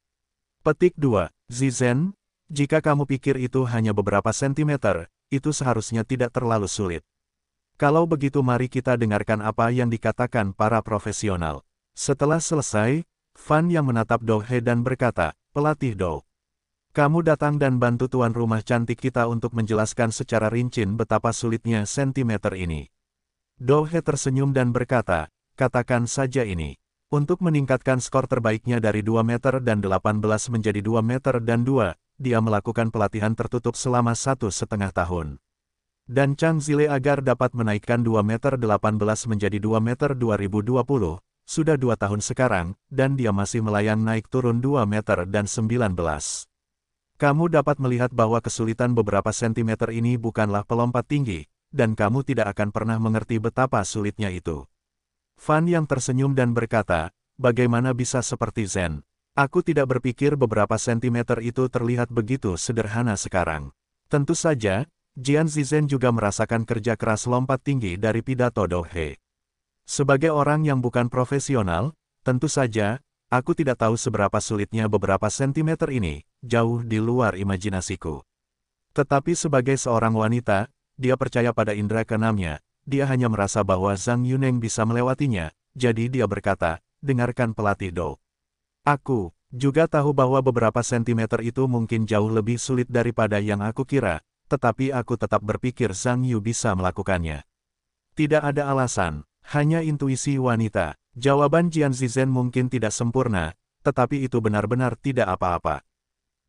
Petik 2. Zizhen, jika kamu pikir itu hanya beberapa sentimeter, itu seharusnya tidak terlalu sulit. Kalau begitu mari kita dengarkan apa yang dikatakan para profesional. Setelah selesai, Fan yang menatap Dou He dan berkata, pelatih Dou. Kamu datang dan bantu tuan rumah cantik kita untuk menjelaskan secara rinci betapa sulitnya sentimeter ini. Dohe tersenyum dan berkata, katakan saja ini untuk meningkatkan skor terbaiknya dari 2 meter dan 18 menjadi 2 meter dan 2, dia melakukan pelatihan tertutup selama satu setengah tahun. Dan Chang Zile agar dapat menaikkan 2 meter 18 menjadi 2 meter 2020, sudah dua tahun sekarang, dan dia masih melayang naik turun 2 meter dan 19. Kamu dapat melihat bahwa kesulitan beberapa sentimeter ini bukanlah pelompat tinggi, dan kamu tidak akan pernah mengerti betapa sulitnya itu. Fan yang tersenyum dan berkata, bagaimana bisa seperti Zen? Aku tidak berpikir beberapa sentimeter itu terlihat begitu sederhana sekarang. Tentu saja, Jian Zizhen juga merasakan kerja keras lompat tinggi dari pidato Dohe. Sebagai orang yang bukan profesional, tentu saja, aku tidak tahu seberapa sulitnya beberapa sentimeter ini, jauh di luar imajinasiku. Tetapi sebagai seorang wanita, dia percaya pada indera keenamnya, dia hanya merasa bahwa Zhang Yuneng bisa melewatinya, jadi dia berkata, dengarkan pelatih Dou. Aku, juga tahu bahwa beberapa sentimeter itu mungkin jauh lebih sulit daripada yang aku kira, tetapi aku tetap berpikir Zhang Yu bisa melakukannya. Tidak ada alasan, hanya intuisi wanita. Jawaban Jian Zizhen mungkin tidak sempurna, tetapi itu benar-benar tidak apa-apa.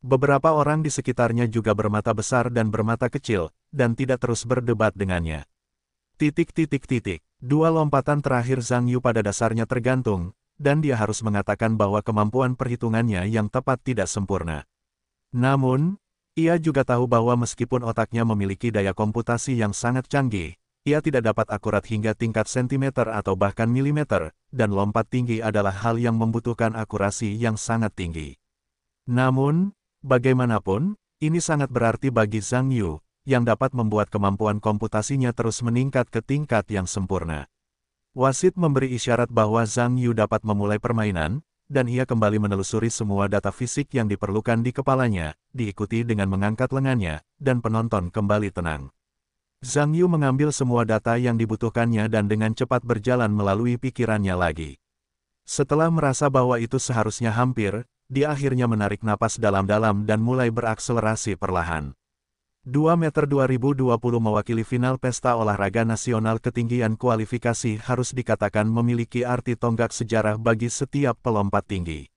Beberapa orang di sekitarnya juga bermata besar dan bermata kecil, dan tidak terus berdebat dengannya. Titik titik titik. Dua lompatan terakhir Zhang Yu pada dasarnya tergantung, dan dia harus mengatakan bahwa kemampuan perhitungannya yang tepat tidak sempurna. Namun, ia juga tahu bahwa meskipun otaknya memiliki daya komputasi yang sangat canggih, ia tidak dapat akurat hingga tingkat sentimeter atau bahkan milimeter, dan lompat tinggi adalah hal yang membutuhkan akurasi yang sangat tinggi. Namun, bagaimanapun, ini sangat berarti bagi Zhang Yu, yang dapat membuat kemampuan komputasinya terus meningkat ke tingkat yang sempurna. Wasit memberi isyarat bahwa Zhang Yu dapat memulai permainan, dan ia kembali menelusuri semua data fisik yang diperlukan di kepalanya, diikuti dengan mengangkat lengannya, dan penonton kembali tenang. Zhang Yu mengambil semua data yang dibutuhkannya dan dengan cepat berjalan melalui pikirannya lagi. Setelah merasa bahwa itu seharusnya hampir, dia akhirnya menarik napas dalam-dalam dan mulai berakselerasi perlahan. 2 meter 2020 mewakili final pesta olahraga nasional ketinggian kualifikasi harus dikatakan memiliki arti tonggak sejarah bagi setiap pelompat tinggi.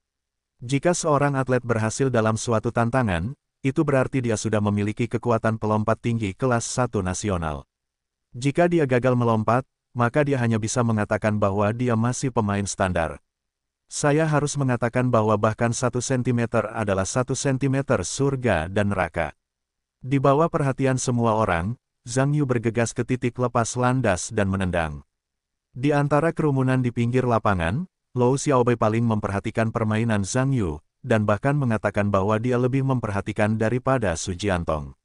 Jika seorang atlet berhasil dalam suatu tantangan, itu berarti dia sudah memiliki kekuatan pelompat tinggi kelas 1 nasional. Jika dia gagal melompat, maka dia hanya bisa mengatakan bahwa dia masih pemain standar. Saya harus mengatakan bahwa bahkan satu sentimeter adalah satu sentimeter surga dan neraka. Di bawah perhatian semua orang, Zhang Yu bergegas ke titik lepas landas dan menendang. Di antara kerumunan di pinggir lapangan, Lou Xiaobai paling memperhatikan permainan Zhang Yu, dan bahkan mengatakan bahwa dia lebih memperhatikan daripada Su Jiantong.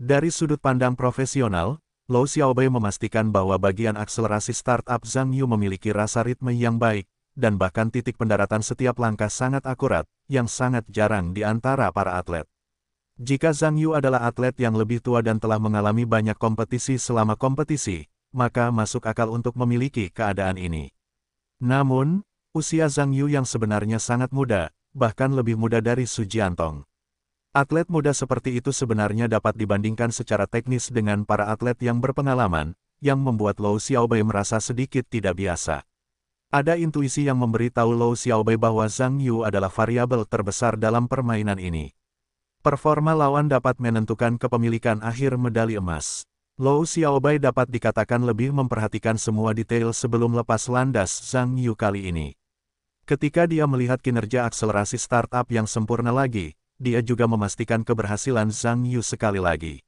Dari sudut pandang profesional, Lou Xiaobai memastikan bahwa bagian akselerasi startup Zhang Yu memiliki rasa ritme yang baik, dan bahkan titik pendaratan setiap langkah sangat akurat, yang sangat jarang di antara para atlet. Jika Zhang Yu adalah atlet yang lebih tua dan telah mengalami banyak kompetisi selama kompetisi, maka masuk akal untuk memiliki keadaan ini. Namun, usia Zhang Yu yang sebenarnya sangat muda, bahkan lebih muda dari Su Jiantong. Atlet muda seperti itu sebenarnya dapat dibandingkan secara teknis dengan para atlet yang berpengalaman, yang membuat Lou Xiaobai merasa sedikit tidak biasa. Ada intuisi yang memberitahu Lou Xiaobai bahwa Zhang Yu adalah variabel terbesar dalam permainan ini. Performa lawan dapat menentukan kepemilikan akhir medali emas. Lou Xiaobai dapat dikatakan lebih memperhatikan semua detail sebelum lepas landas Zhang Yu kali ini. Ketika dia melihat kinerja akselerasi startup yang sempurna lagi, dia juga memastikan keberhasilan Zhang Yu sekali lagi.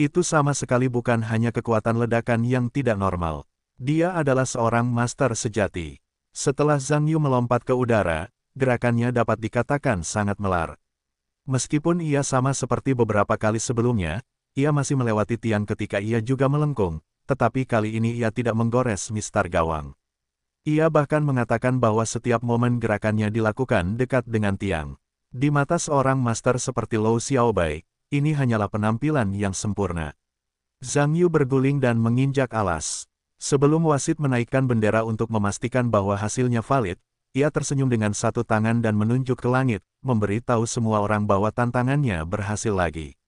Itu sama sekali bukan hanya kekuatan ledakan yang tidak normal. Dia adalah seorang master sejati. Setelah Zhang Yu melompat ke udara, gerakannya dapat dikatakan sangat melar. Meskipun ia sama seperti beberapa kali sebelumnya, ia masih melewati Tian ketika ia juga melengkung, tetapi kali ini ia tidak menggores mistar gawang. Ia bahkan mengatakan bahwa setiap momen gerakannya dilakukan dekat dengan tiang. Di mata seorang master seperti Lou Xiaobai, ini hanyalah penampilan yang sempurna. Zhang Yu berguling dan menginjak alas. Sebelum wasit menaikkan bendera untuk memastikan bahwa hasilnya valid, ia tersenyum dengan satu tangan dan menunjuk ke langit, memberitahu semua orang bahwa tantangannya berhasil lagi.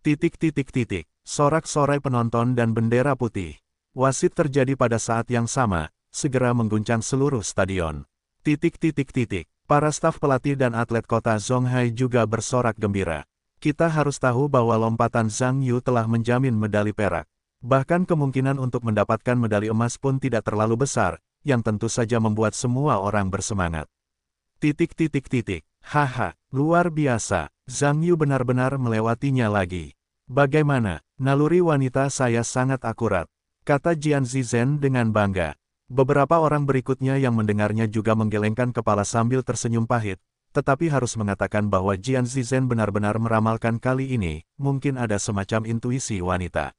Titik titik titik, sorak-sorai penonton dan bendera putih. Wasit terjadi pada saat yang sama, segera mengguncang seluruh stadion. Titik titik titik, para staf pelatih dan atlet kota Zhonghai juga bersorak gembira. Kita harus tahu bahwa lompatan Zhang Yu telah menjamin medali perak. Bahkan kemungkinan untuk mendapatkan medali emas pun tidak terlalu besar, yang tentu saja membuat semua orang bersemangat. Titik titik titik, haha, luar biasa, Zhang Yu benar-benar melewatinya lagi. Bagaimana, naluri wanita saya sangat akurat, kata Jian Zizhen dengan bangga. Beberapa orang berikutnya yang mendengarnya juga menggelengkan kepala sambil tersenyum pahit, tetapi harus mengatakan bahwa Jian Zizhen benar-benar meramalkan kali ini, mungkin ada semacam intuisi wanita.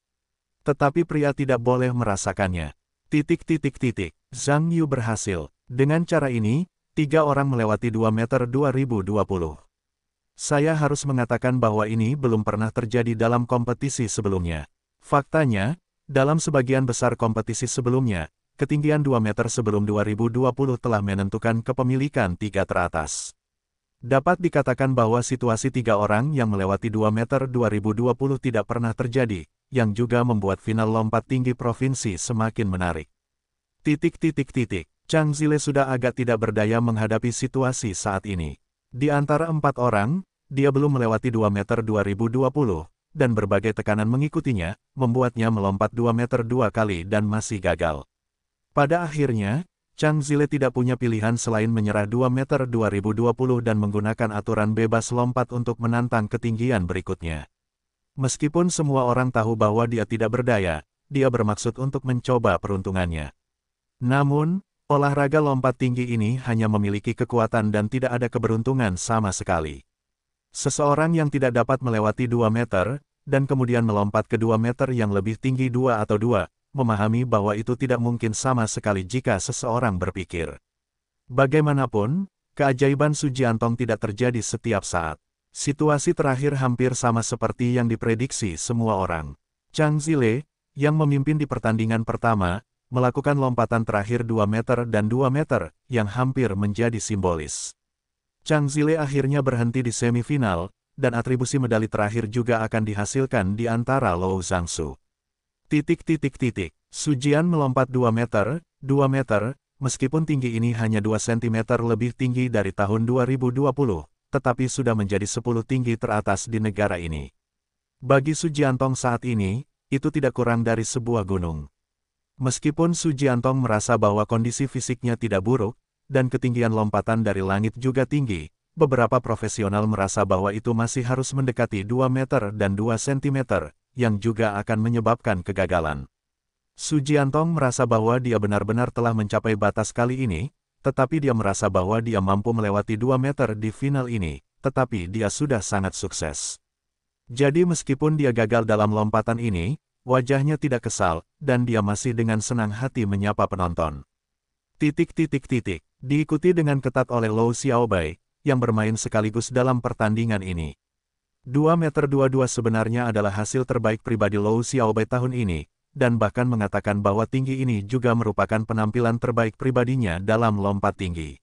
Tetapi pria tidak boleh merasakannya. Titik titik titik. Zhang Yu berhasil. Dengan cara ini, tiga orang melewati 2 meter 2020. Saya harus mengatakan bahwa ini belum pernah terjadi dalam kompetisi sebelumnya. Faktanya, dalam sebagian besar kompetisi sebelumnya, ketinggian 2 meter sebelum 2020 telah menentukan kepemilikan tiga teratas. Dapat dikatakan bahwa situasi tiga orang yang melewati 2 meter 2020 tidak pernah terjadi, yang juga membuat final lompat tinggi provinsi semakin menarik. Titik titik titik. Chang Zile sudah agak tidak berdaya menghadapi situasi saat ini. Di antara empat orang, dia belum melewati 2 meter 2020, dan berbagai tekanan mengikutinya, membuatnya melompat 2 meter dua kali dan masih gagal. Pada akhirnya, Chang Zile tidak punya pilihan selain menyerah 2 meter 2020 dan menggunakan aturan bebas lompat untuk menantang ketinggian berikutnya. Meskipun semua orang tahu bahwa dia tidak berdaya, dia bermaksud untuk mencoba peruntungannya. Namun, olahraga lompat tinggi ini hanya memiliki kekuatan dan tidak ada keberuntungan sama sekali. Seseorang yang tidak dapat melewati 2 meter, dan kemudian melompat ke 2 meter yang lebih tinggi dua atau dua, memahami bahwa itu tidak mungkin sama sekali jika seseorang berpikir. Bagaimanapun, keajaiban Sujiantong tidak terjadi setiap saat. Situasi terakhir hampir sama seperti yang diprediksi semua orang. Chang Zile, yang memimpin di pertandingan pertama, melakukan lompatan terakhir 2 meter dan 2 meter, yang hampir menjadi simbolis. Chang Zile akhirnya berhenti di semifinal, dan atribusi medali terakhir juga akan dihasilkan di antara Lou Zhangsu. Titik titik titik, Sujian melompat 2 meter, 2 meter, meskipun tinggi ini hanya 2 cm lebih tinggi dari tahun 2020, tetapi sudah menjadi 10 tinggi teratas di negara ini. Bagi Tong saat ini, itu tidak kurang dari sebuah gunung. Meskipun Sujiantong merasa bahwa kondisi fisiknya tidak buruk, dan ketinggian lompatan dari langit juga tinggi, beberapa profesional merasa bahwa itu masih harus mendekati 2 meter dan 2 cm, yang juga akan menyebabkan kegagalan. Sujiantong merasa bahwa dia benar-benar telah mencapai batas kali ini, tetapi dia merasa bahwa dia mampu melewati 2 meter di final ini, tetapi dia sudah sangat sukses. Jadi meskipun dia gagal dalam lompatan ini, Wajahnya tidak kesal, dan dia masih dengan senang hati menyapa penonton. Titik titik titik, diikuti dengan ketat oleh Lou Xiaobai, yang bermain sekaligus dalam pertandingan ini. 2 meter 22 sebenarnya adalah hasil terbaik pribadi Lou Xiaobai tahun ini, dan bahkan mengatakan bahwa tinggi ini juga merupakan penampilan terbaik pribadinya dalam lompat tinggi.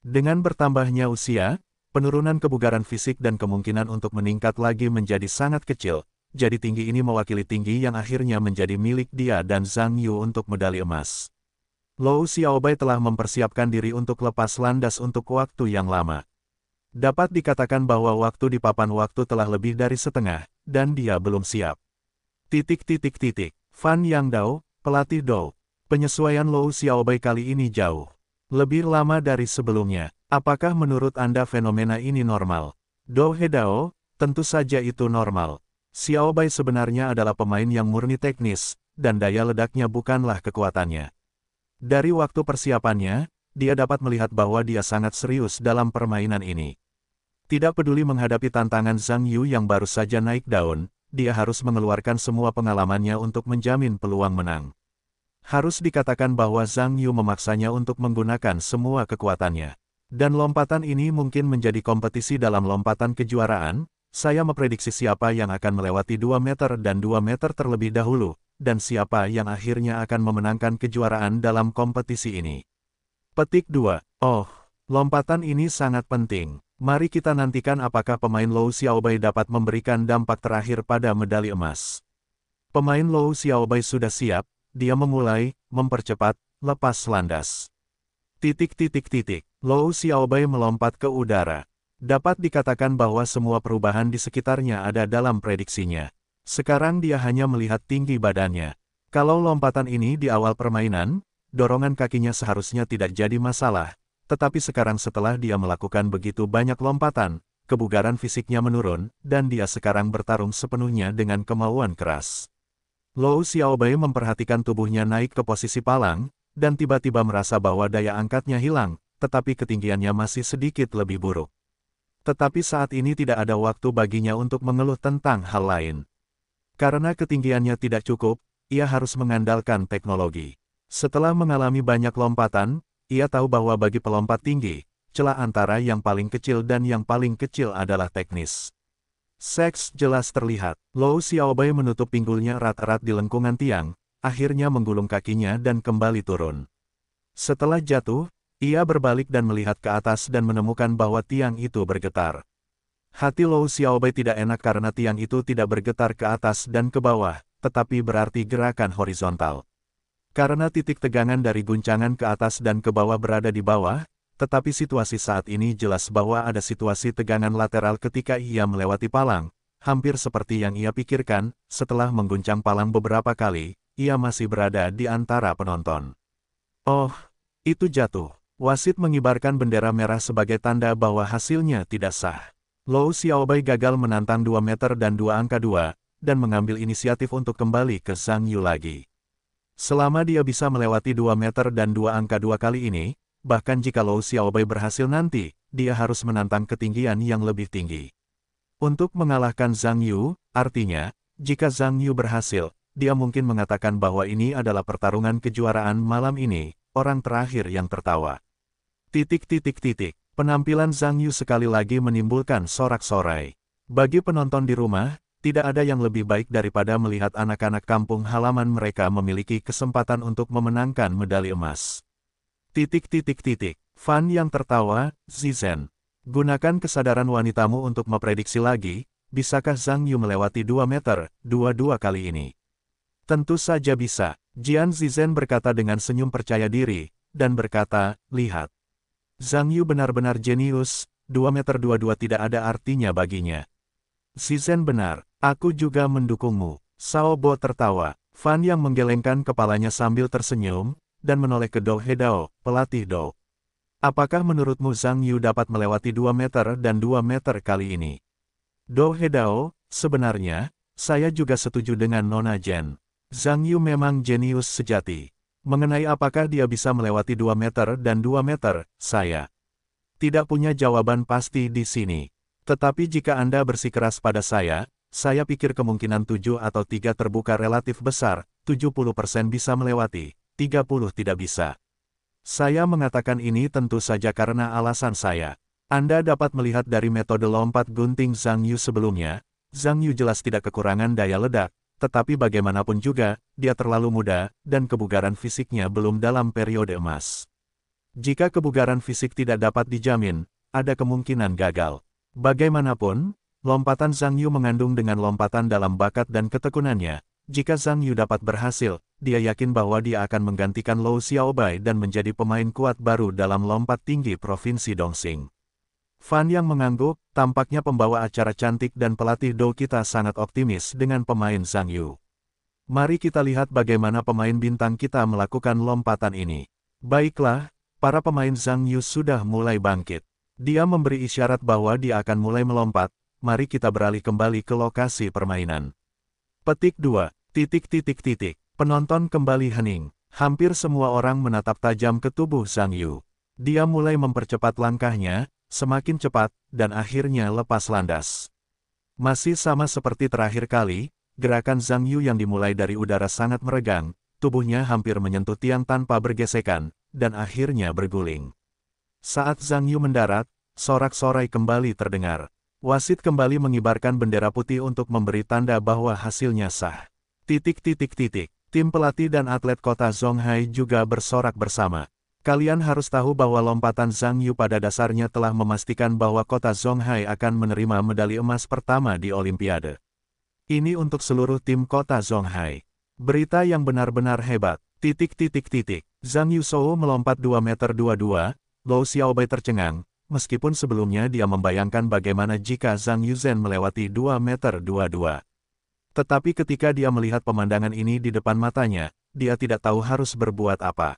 Dengan bertambahnya usia, penurunan kebugaran fisik dan kemungkinan untuk meningkat lagi menjadi sangat kecil, jadi tinggi ini mewakili tinggi yang akhirnya menjadi milik dia dan Zhang Yu untuk medali emas. Lou Xiaobai telah mempersiapkan diri untuk lepas landas untuk waktu yang lama. Dapat dikatakan bahwa waktu di papan waktu telah lebih dari setengah, dan dia belum siap. Titik titik titik, Fan Yang Dao, pelatih Dao, penyesuaian Lou Xiaobai kali ini jauh. Lebih lama dari sebelumnya, apakah menurut Anda fenomena ini normal? Dou He Dao, tentu saja itu normal. Bai sebenarnya adalah pemain yang murni teknis, dan daya ledaknya bukanlah kekuatannya. Dari waktu persiapannya, dia dapat melihat bahwa dia sangat serius dalam permainan ini. Tidak peduli menghadapi tantangan Zhang Yu yang baru saja naik daun, dia harus mengeluarkan semua pengalamannya untuk menjamin peluang menang. Harus dikatakan bahwa Zhang Yu memaksanya untuk menggunakan semua kekuatannya. Dan lompatan ini mungkin menjadi kompetisi dalam lompatan kejuaraan, saya memprediksi siapa yang akan melewati 2 meter dan 2 meter terlebih dahulu, dan siapa yang akhirnya akan memenangkan kejuaraan dalam kompetisi ini. Petik 2. Oh, lompatan ini sangat penting. Mari kita nantikan apakah pemain Lou Xiaobai dapat memberikan dampak terakhir pada medali emas. Pemain Lou Xiaobai sudah siap, dia memulai, mempercepat, lepas landas. Titik titik titik, Lou Xiaobai melompat ke udara. Dapat dikatakan bahwa semua perubahan di sekitarnya ada dalam prediksinya. Sekarang dia hanya melihat tinggi badannya. Kalau lompatan ini di awal permainan, dorongan kakinya seharusnya tidak jadi masalah. Tetapi sekarang setelah dia melakukan begitu banyak lompatan, kebugaran fisiknya menurun, dan dia sekarang bertarung sepenuhnya dengan kemauan keras. Lou Xiaobai memperhatikan tubuhnya naik ke posisi palang, dan tiba-tiba merasa bahwa daya angkatnya hilang, tetapi ketinggiannya masih sedikit lebih buruk. Tetapi saat ini tidak ada waktu baginya untuk mengeluh tentang hal lain. Karena ketinggiannya tidak cukup, ia harus mengandalkan teknologi. Setelah mengalami banyak lompatan, ia tahu bahwa bagi pelompat tinggi, celah antara yang paling kecil dan yang paling kecil adalah teknis. Seks jelas terlihat. Lou Xiaobai menutup pinggulnya erat-erat di lengkungan tiang, akhirnya menggulung kakinya dan kembali turun. Setelah jatuh, ia berbalik dan melihat ke atas dan menemukan bahwa tiang itu bergetar. Hati Lou Xiaobai tidak enak karena tiang itu tidak bergetar ke atas dan ke bawah, tetapi berarti gerakan horizontal. Karena titik tegangan dari guncangan ke atas dan ke bawah berada di bawah, tetapi situasi saat ini jelas bahwa ada situasi tegangan lateral ketika ia melewati palang, hampir seperti yang ia pikirkan, setelah mengguncang palang beberapa kali, ia masih berada di antara penonton. Oh, itu jatuh. Wasit mengibarkan bendera merah sebagai tanda bahwa hasilnya tidak sah. Lou Xiaobai gagal menantang 2 meter dan 2 angka 2, dan mengambil inisiatif untuk kembali ke Zhang Yu lagi. Selama dia bisa melewati 2 meter dan 2 angka 2 kali ini, bahkan jika Lou Xiaobai berhasil nanti, dia harus menantang ketinggian yang lebih tinggi. Untuk mengalahkan Zhang Yu, artinya, jika Zhang Yu berhasil, dia mungkin mengatakan bahwa ini adalah pertarungan kejuaraan malam ini, orang terakhir yang tertawa. Titik titik titik. Penampilan Zhang Yu sekali lagi menimbulkan sorak-sorai. Bagi penonton di rumah, tidak ada yang lebih baik daripada melihat anak-anak kampung halaman mereka memiliki kesempatan untuk memenangkan medali emas. Titik titik titik. Fan yang tertawa, Zizhen. Gunakan kesadaran wanitamu untuk memprediksi lagi, bisakah Zhang Yu melewati 2 meter, dua-dua kali ini? Tentu saja bisa, Jian Zizhen berkata dengan senyum percaya diri, dan berkata, lihat. Zhang Yu benar-benar jenius, 2 meter 22 tidak ada artinya baginya. Zizhen benar, aku juga mendukungmu. Sao Bo tertawa, Fan yang menggelengkan kepalanya sambil tersenyum, dan menoleh ke Dou He pelatih Dou. Apakah menurutmu Zhang Yu dapat melewati 2 meter dan 2 meter kali ini? Dou Hedao, sebenarnya, saya juga setuju dengan Nona Jen. Zhang Yu memang jenius sejati. Mengenai apakah dia bisa melewati 2 meter dan 2 meter, saya tidak punya jawaban pasti di sini. Tetapi jika Anda bersikeras pada saya, saya pikir kemungkinan 7 atau 3 terbuka relatif besar, 70% bisa melewati, 30 tidak bisa. Saya mengatakan ini tentu saja karena alasan saya. Anda dapat melihat dari metode lompat gunting Zhang Yu sebelumnya, Zhang Yu jelas tidak kekurangan daya ledak, tetapi bagaimanapun juga, dia terlalu muda, dan kebugaran fisiknya belum dalam periode emas. Jika kebugaran fisik tidak dapat dijamin, ada kemungkinan gagal. Bagaimanapun, lompatan Zhang Yu mengandung dengan lompatan dalam bakat dan ketekunannya. Jika Zhang Yu dapat berhasil, dia yakin bahwa dia akan menggantikan Lou Xiaobai dan menjadi pemain kuat baru dalam lompat tinggi Provinsi Dongxing. Fan yang mengangguk, tampaknya pembawa acara cantik dan pelatih Do kita sangat optimis dengan pemain Zhang Yu. Mari kita lihat bagaimana pemain bintang kita melakukan lompatan ini. Baiklah, para pemain Zhang Yu sudah mulai bangkit. Dia memberi isyarat bahwa dia akan mulai melompat, mari kita beralih kembali ke lokasi permainan. Petik 2, titik titik titik, penonton kembali hening. Hampir semua orang menatap tajam ke tubuh Zhang Yu. Dia mulai mempercepat langkahnya, semakin cepat, dan akhirnya lepas landas. Masih sama seperti terakhir kali, gerakan Zhang Yu yang dimulai dari udara sangat meregang, tubuhnya hampir menyentuh tiang tanpa bergesekan, dan akhirnya berguling. Saat Zhang Yu mendarat, sorak-sorai kembali terdengar. Wasit kembali mengibarkan bendera putih untuk memberi tanda bahwa hasilnya sah. Titik titik titik. Tim pelatih dan atlet kota Zhonghai juga bersorak bersama. Kalian harus tahu bahwa lompatan Zhang Yu pada dasarnya telah memastikan bahwa kota Zhonghai akan menerima medali emas pertama di Olimpiade. Ini untuk seluruh tim kota Zhonghai. Berita yang benar-benar hebat. Titik titik titik. Zhang Yu Shou melompat 2 meter 22, Lou Xiaobai tercengang, meskipun sebelumnya dia membayangkan bagaimana jika Zhang Yu Zhen melewati 2 meter 22. Tetapi ketika dia melihat pemandangan ini di depan matanya, dia tidak tahu harus berbuat apa.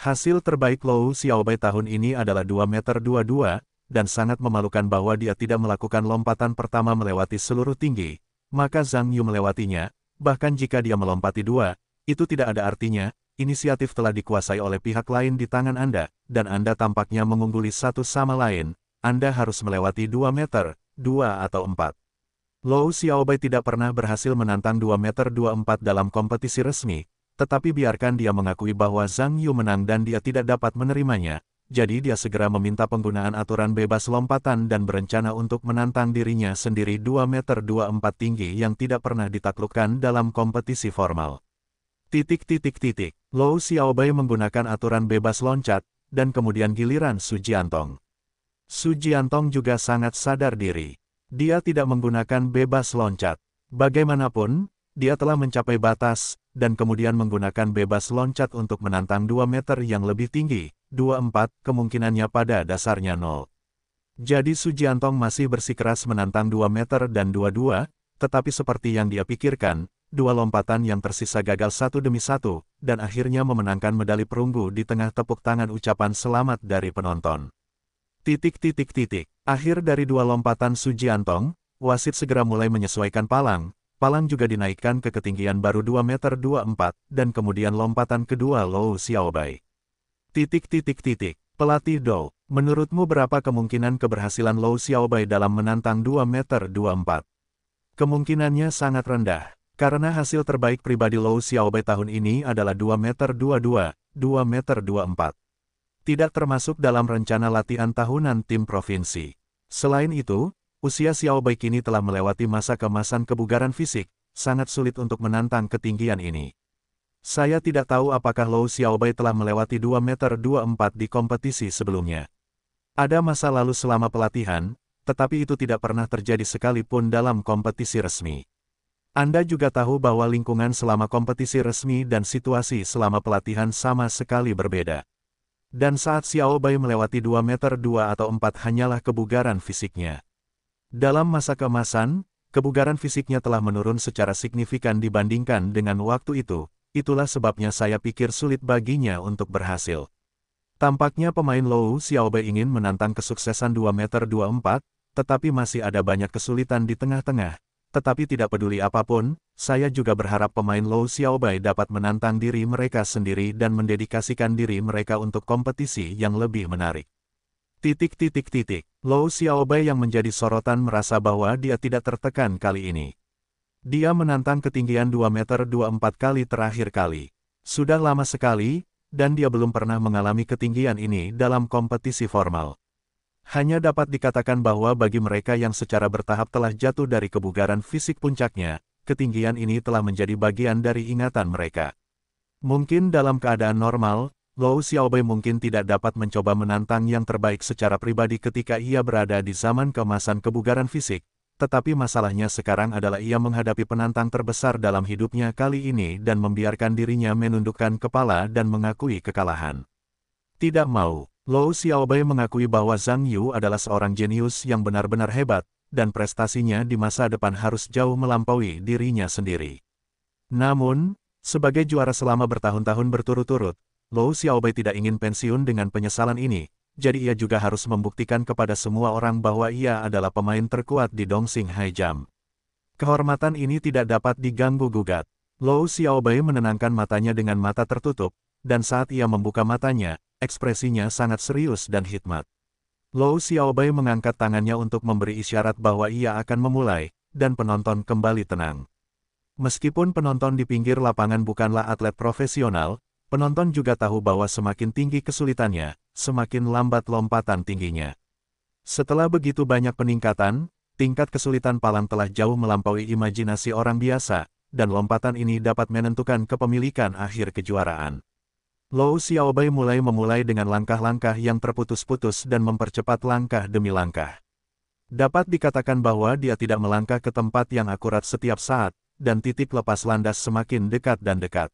Hasil terbaik Lou Xiaobai tahun ini adalah 2 meter 22, dan sangat memalukan bahwa dia tidak melakukan lompatan pertama melewati seluruh tinggi, maka Zhang Yu melewatinya, bahkan jika dia melompati dua, itu tidak ada artinya, inisiatif telah dikuasai oleh pihak lain di tangan Anda, dan Anda tampaknya mengungguli satu sama lain, Anda harus melewati 2 meter, 2 atau 4. Lou Xiaobai tidak pernah berhasil menantang 2 meter 24 dalam kompetisi resmi, tetapi biarkan dia mengakui bahwa Zhang Yu menang dan dia tidak dapat menerimanya, jadi dia segera meminta penggunaan aturan bebas lompatan dan berencana untuk menantang dirinya sendiri 2 meter 24 tinggi yang tidak pernah ditaklukkan dalam kompetisi formal. Titik titik titik, Lou Xiaobai menggunakan aturan bebas loncat, dan kemudian giliran Su Jiantong. Su Jiantong juga sangat sadar diri. Dia tidak menggunakan bebas loncat. Bagaimanapun, dia telah mencapai batas, dan kemudian menggunakan bebas loncat untuk menantang 2 meter yang lebih tinggi, 24, kemungkinannya pada dasarnya 0. Jadi Sujiantong masih bersikeras menantang 2 meter dan 22, tetapi seperti yang dia pikirkan, dua lompatan yang tersisa gagal satu demi satu, dan akhirnya memenangkan medali perunggu di tengah tepuk tangan ucapan selamat dari penonton. Titik titik titik. Akhir dari dua lompatan Sujiantong, wasit segera mulai menyesuaikan palang, Palang juga dinaikkan ke ketinggian baru 2 meter 24, dan kemudian lompatan kedua Lou Xiaobai. Titik titik titik, pelatih Dou, menurutmu berapa kemungkinan keberhasilan Lou Xiaobai dalam menantang 2 meter 24? Kemungkinannya sangat rendah, karena hasil terbaik pribadi Lou Xiaobai tahun ini adalah 2 meter 22, 2 meter 24. Tidak termasuk dalam rencana latihan tahunan tim provinsi. Selain itu, Usia Xiao Bai kini telah melewati masa kemasan kebugaran fisik, sangat sulit untuk menantang ketinggian ini. Saya tidak tahu apakah Lou Bai telah melewati 2 meter 24 di kompetisi sebelumnya. Ada masa lalu selama pelatihan, tetapi itu tidak pernah terjadi sekalipun dalam kompetisi resmi. Anda juga tahu bahwa lingkungan selama kompetisi resmi dan situasi selama pelatihan sama sekali berbeda. Dan saat Xiao Bai melewati 2 meter 2 atau 4 hanyalah kebugaran fisiknya. Dalam masa kemasan, kebugaran fisiknya telah menurun secara signifikan dibandingkan dengan waktu itu, itulah sebabnya saya pikir sulit baginya untuk berhasil. Tampaknya pemain Lou Bei ingin menantang kesuksesan 2 meter 24, tetapi masih ada banyak kesulitan di tengah-tengah. Tetapi tidak peduli apapun, saya juga berharap pemain Lou Xiaobai dapat menantang diri mereka sendiri dan mendedikasikan diri mereka untuk kompetisi yang lebih menarik. Titik titik titik, Lou Xiaobai yang menjadi sorotan merasa bahwa dia tidak tertekan kali ini. Dia menantang ketinggian 2 meter 24 kali terakhir kali. Sudah lama sekali, dan dia belum pernah mengalami ketinggian ini dalam kompetisi formal. Hanya dapat dikatakan bahwa bagi mereka yang secara bertahap telah jatuh dari kebugaran fisik puncaknya, ketinggian ini telah menjadi bagian dari ingatan mereka. Mungkin dalam keadaan normal, Lou Xiaobai mungkin tidak dapat mencoba menantang yang terbaik secara pribadi ketika ia berada di zaman kemasan kebugaran fisik, tetapi masalahnya sekarang adalah ia menghadapi penantang terbesar dalam hidupnya kali ini dan membiarkan dirinya menundukkan kepala dan mengakui kekalahan. Tidak mau, Lou Xiaobai mengakui bahwa Zhang Yu adalah seorang jenius yang benar-benar hebat, dan prestasinya di masa depan harus jauh melampaui dirinya sendiri. Namun, sebagai juara selama bertahun-tahun berturut-turut, Lou Xiaobai tidak ingin pensiun dengan penyesalan ini, jadi ia juga harus membuktikan kepada semua orang bahwa ia adalah pemain terkuat di Dongxing Hai Jam. Kehormatan ini tidak dapat diganggu-gugat. Lou Xiaobai menenangkan matanya dengan mata tertutup, dan saat ia membuka matanya, ekspresinya sangat serius dan hikmat. Lou Xiaobai mengangkat tangannya untuk memberi isyarat bahwa ia akan memulai, dan penonton kembali tenang. Meskipun penonton di pinggir lapangan bukanlah atlet profesional, penonton juga tahu bahwa semakin tinggi kesulitannya, semakin lambat lompatan tingginya. Setelah begitu banyak peningkatan, tingkat kesulitan palang telah jauh melampaui imajinasi orang biasa, dan lompatan ini dapat menentukan kepemilikan akhir kejuaraan. Lou Xiaobai mulai memulai dengan langkah-langkah yang terputus-putus dan mempercepat langkah demi langkah. Dapat dikatakan bahwa dia tidak melangkah ke tempat yang akurat setiap saat, dan titik lepas landas semakin dekat dan dekat.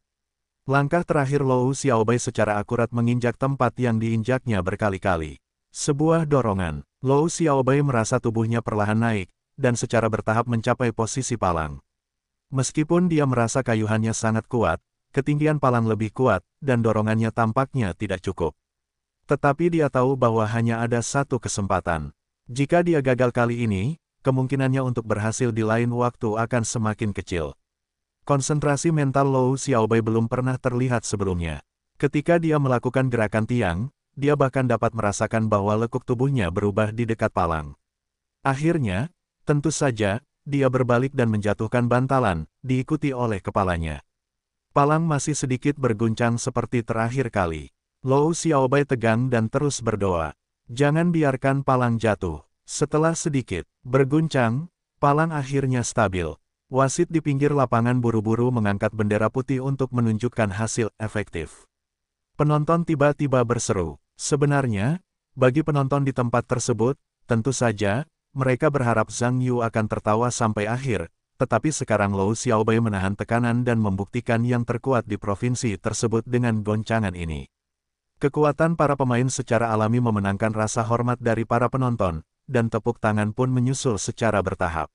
Langkah terakhir Lou Xiaobai secara akurat menginjak tempat yang diinjaknya berkali-kali. Sebuah dorongan, Lou Xiaobai merasa tubuhnya perlahan naik, dan secara bertahap mencapai posisi palang. Meskipun dia merasa kayuhannya sangat kuat, ketinggian palang lebih kuat, dan dorongannya tampaknya tidak cukup. Tetapi dia tahu bahwa hanya ada satu kesempatan. Jika dia gagal kali ini, kemungkinannya untuk berhasil di lain waktu akan semakin kecil. Konsentrasi mental Lou Xiaobai belum pernah terlihat sebelumnya. Ketika dia melakukan gerakan tiang, dia bahkan dapat merasakan bahwa lekuk tubuhnya berubah di dekat palang. Akhirnya, tentu saja, dia berbalik dan menjatuhkan bantalan, diikuti oleh kepalanya. Palang masih sedikit berguncang seperti terakhir kali. Lou Xiaobai tegang dan terus berdoa. Jangan biarkan palang jatuh. Setelah sedikit berguncang, palang akhirnya stabil, Wasit di pinggir lapangan buru-buru mengangkat bendera putih untuk menunjukkan hasil efektif. Penonton tiba-tiba berseru. Sebenarnya, bagi penonton di tempat tersebut, tentu saja, mereka berharap Zhang Yu akan tertawa sampai akhir, tetapi sekarang Lou Xiaobai menahan tekanan dan membuktikan yang terkuat di provinsi tersebut dengan goncangan ini. Kekuatan para pemain secara alami memenangkan rasa hormat dari para penonton, dan tepuk tangan pun menyusul secara bertahap.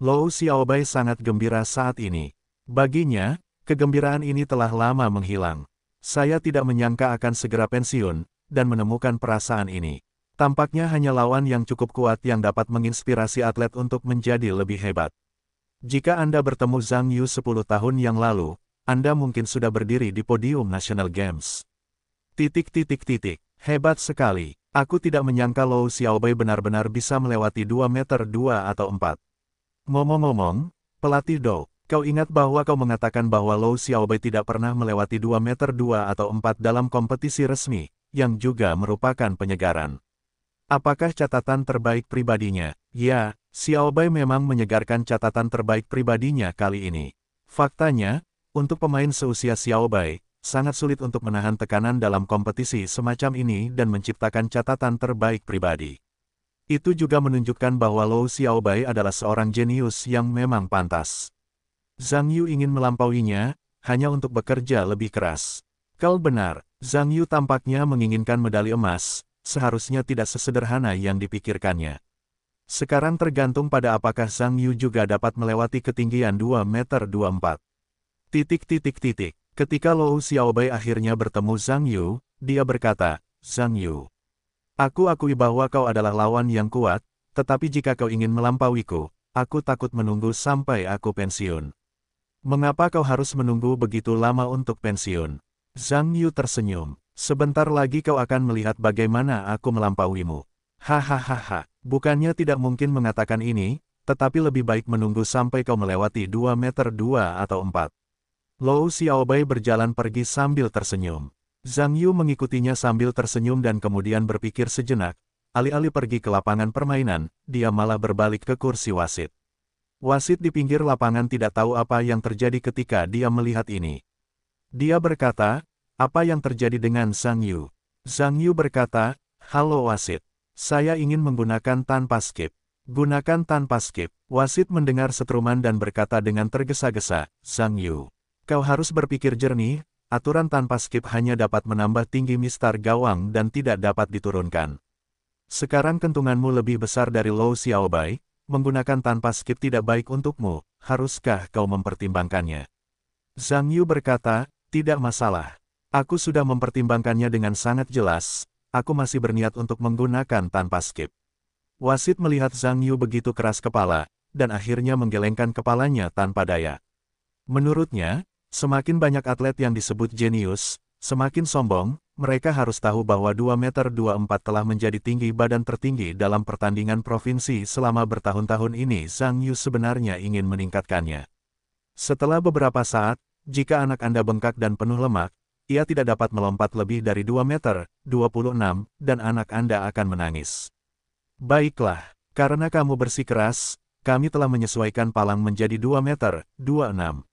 Lou Xiaobai sangat gembira saat ini. Baginya, kegembiraan ini telah lama menghilang. Saya tidak menyangka akan segera pensiun, dan menemukan perasaan ini. Tampaknya hanya lawan yang cukup kuat yang dapat menginspirasi atlet untuk menjadi lebih hebat. Jika Anda bertemu Zhang Yu 10 tahun yang lalu, Anda mungkin sudah berdiri di podium National Games. Titik titik titik, hebat sekali. Aku tidak menyangka Lou Xiaobai benar-benar bisa melewati 2 meter 2 atau 4. Ngomong-ngomong, pelatih Dou, kau ingat bahwa kau mengatakan bahwa Lou Xiaobai tidak pernah melewati 2 meter 2 atau 4 dalam kompetisi resmi, yang juga merupakan penyegaran. Apakah catatan terbaik pribadinya? Ya, Xiaobai memang menyegarkan catatan terbaik pribadinya kali ini. Faktanya, untuk pemain seusia Xiaobai, sangat sulit untuk menahan tekanan dalam kompetisi semacam ini dan menciptakan catatan terbaik pribadi. Itu juga menunjukkan bahwa Lou Xiaobai adalah seorang jenius yang memang pantas. Zhang Yu ingin melampauinya, hanya untuk bekerja lebih keras. Kal benar, Zhang Yu tampaknya menginginkan medali emas, seharusnya tidak sesederhana yang dipikirkannya. Sekarang tergantung pada apakah Zhang Yu juga dapat melewati ketinggian 2 meter 24. Titik titik titik. Ketika Lou Xiaobai akhirnya bertemu Zhang Yu, dia berkata, Zhang Yu, Aku akui bahwa kau adalah lawan yang kuat, tetapi jika kau ingin melampauiku, aku takut menunggu sampai aku pensiun. Mengapa kau harus menunggu begitu lama untuk pensiun? Zhang Yu tersenyum. Sebentar lagi kau akan melihat bagaimana aku melampauimu. Hahaha, bukannya tidak mungkin mengatakan ini, tetapi lebih baik menunggu sampai kau melewati 2 meter 2 atau 4. Lou Xiaobai berjalan pergi sambil tersenyum. Zhang Yu mengikutinya sambil tersenyum dan kemudian berpikir sejenak, alih-alih pergi ke lapangan permainan, dia malah berbalik ke kursi wasit. Wasit di pinggir lapangan tidak tahu apa yang terjadi ketika dia melihat ini. Dia berkata, apa yang terjadi dengan Zhang Yu? Zhang Yu berkata, halo wasit, saya ingin menggunakan tanpa skip. Gunakan tanpa skip. Wasit mendengar setruman dan berkata dengan tergesa-gesa, Zhang Yu. Kau harus berpikir jernih, aturan tanpa skip hanya dapat menambah tinggi mistar gawang dan tidak dapat diturunkan. Sekarang kentunganmu lebih besar dari Lou Xiaobai, menggunakan tanpa skip tidak baik untukmu, haruskah kau mempertimbangkannya? Zhang Yu berkata, tidak masalah. Aku sudah mempertimbangkannya dengan sangat jelas, aku masih berniat untuk menggunakan tanpa skip. Wasit melihat Zhang Yu begitu keras kepala, dan akhirnya menggelengkan kepalanya tanpa daya. Menurutnya, Semakin banyak atlet yang disebut jenius, semakin sombong, mereka harus tahu bahwa 2 meter 24 telah menjadi tinggi badan tertinggi dalam pertandingan provinsi selama bertahun-tahun ini Zhang Yu sebenarnya ingin meningkatkannya. Setelah beberapa saat, jika anak Anda bengkak dan penuh lemak, ia tidak dapat melompat lebih dari 2 meter, 26, dan anak Anda akan menangis. Baiklah, karena kamu bersikeras, kami telah menyesuaikan palang menjadi 2 meter, 26.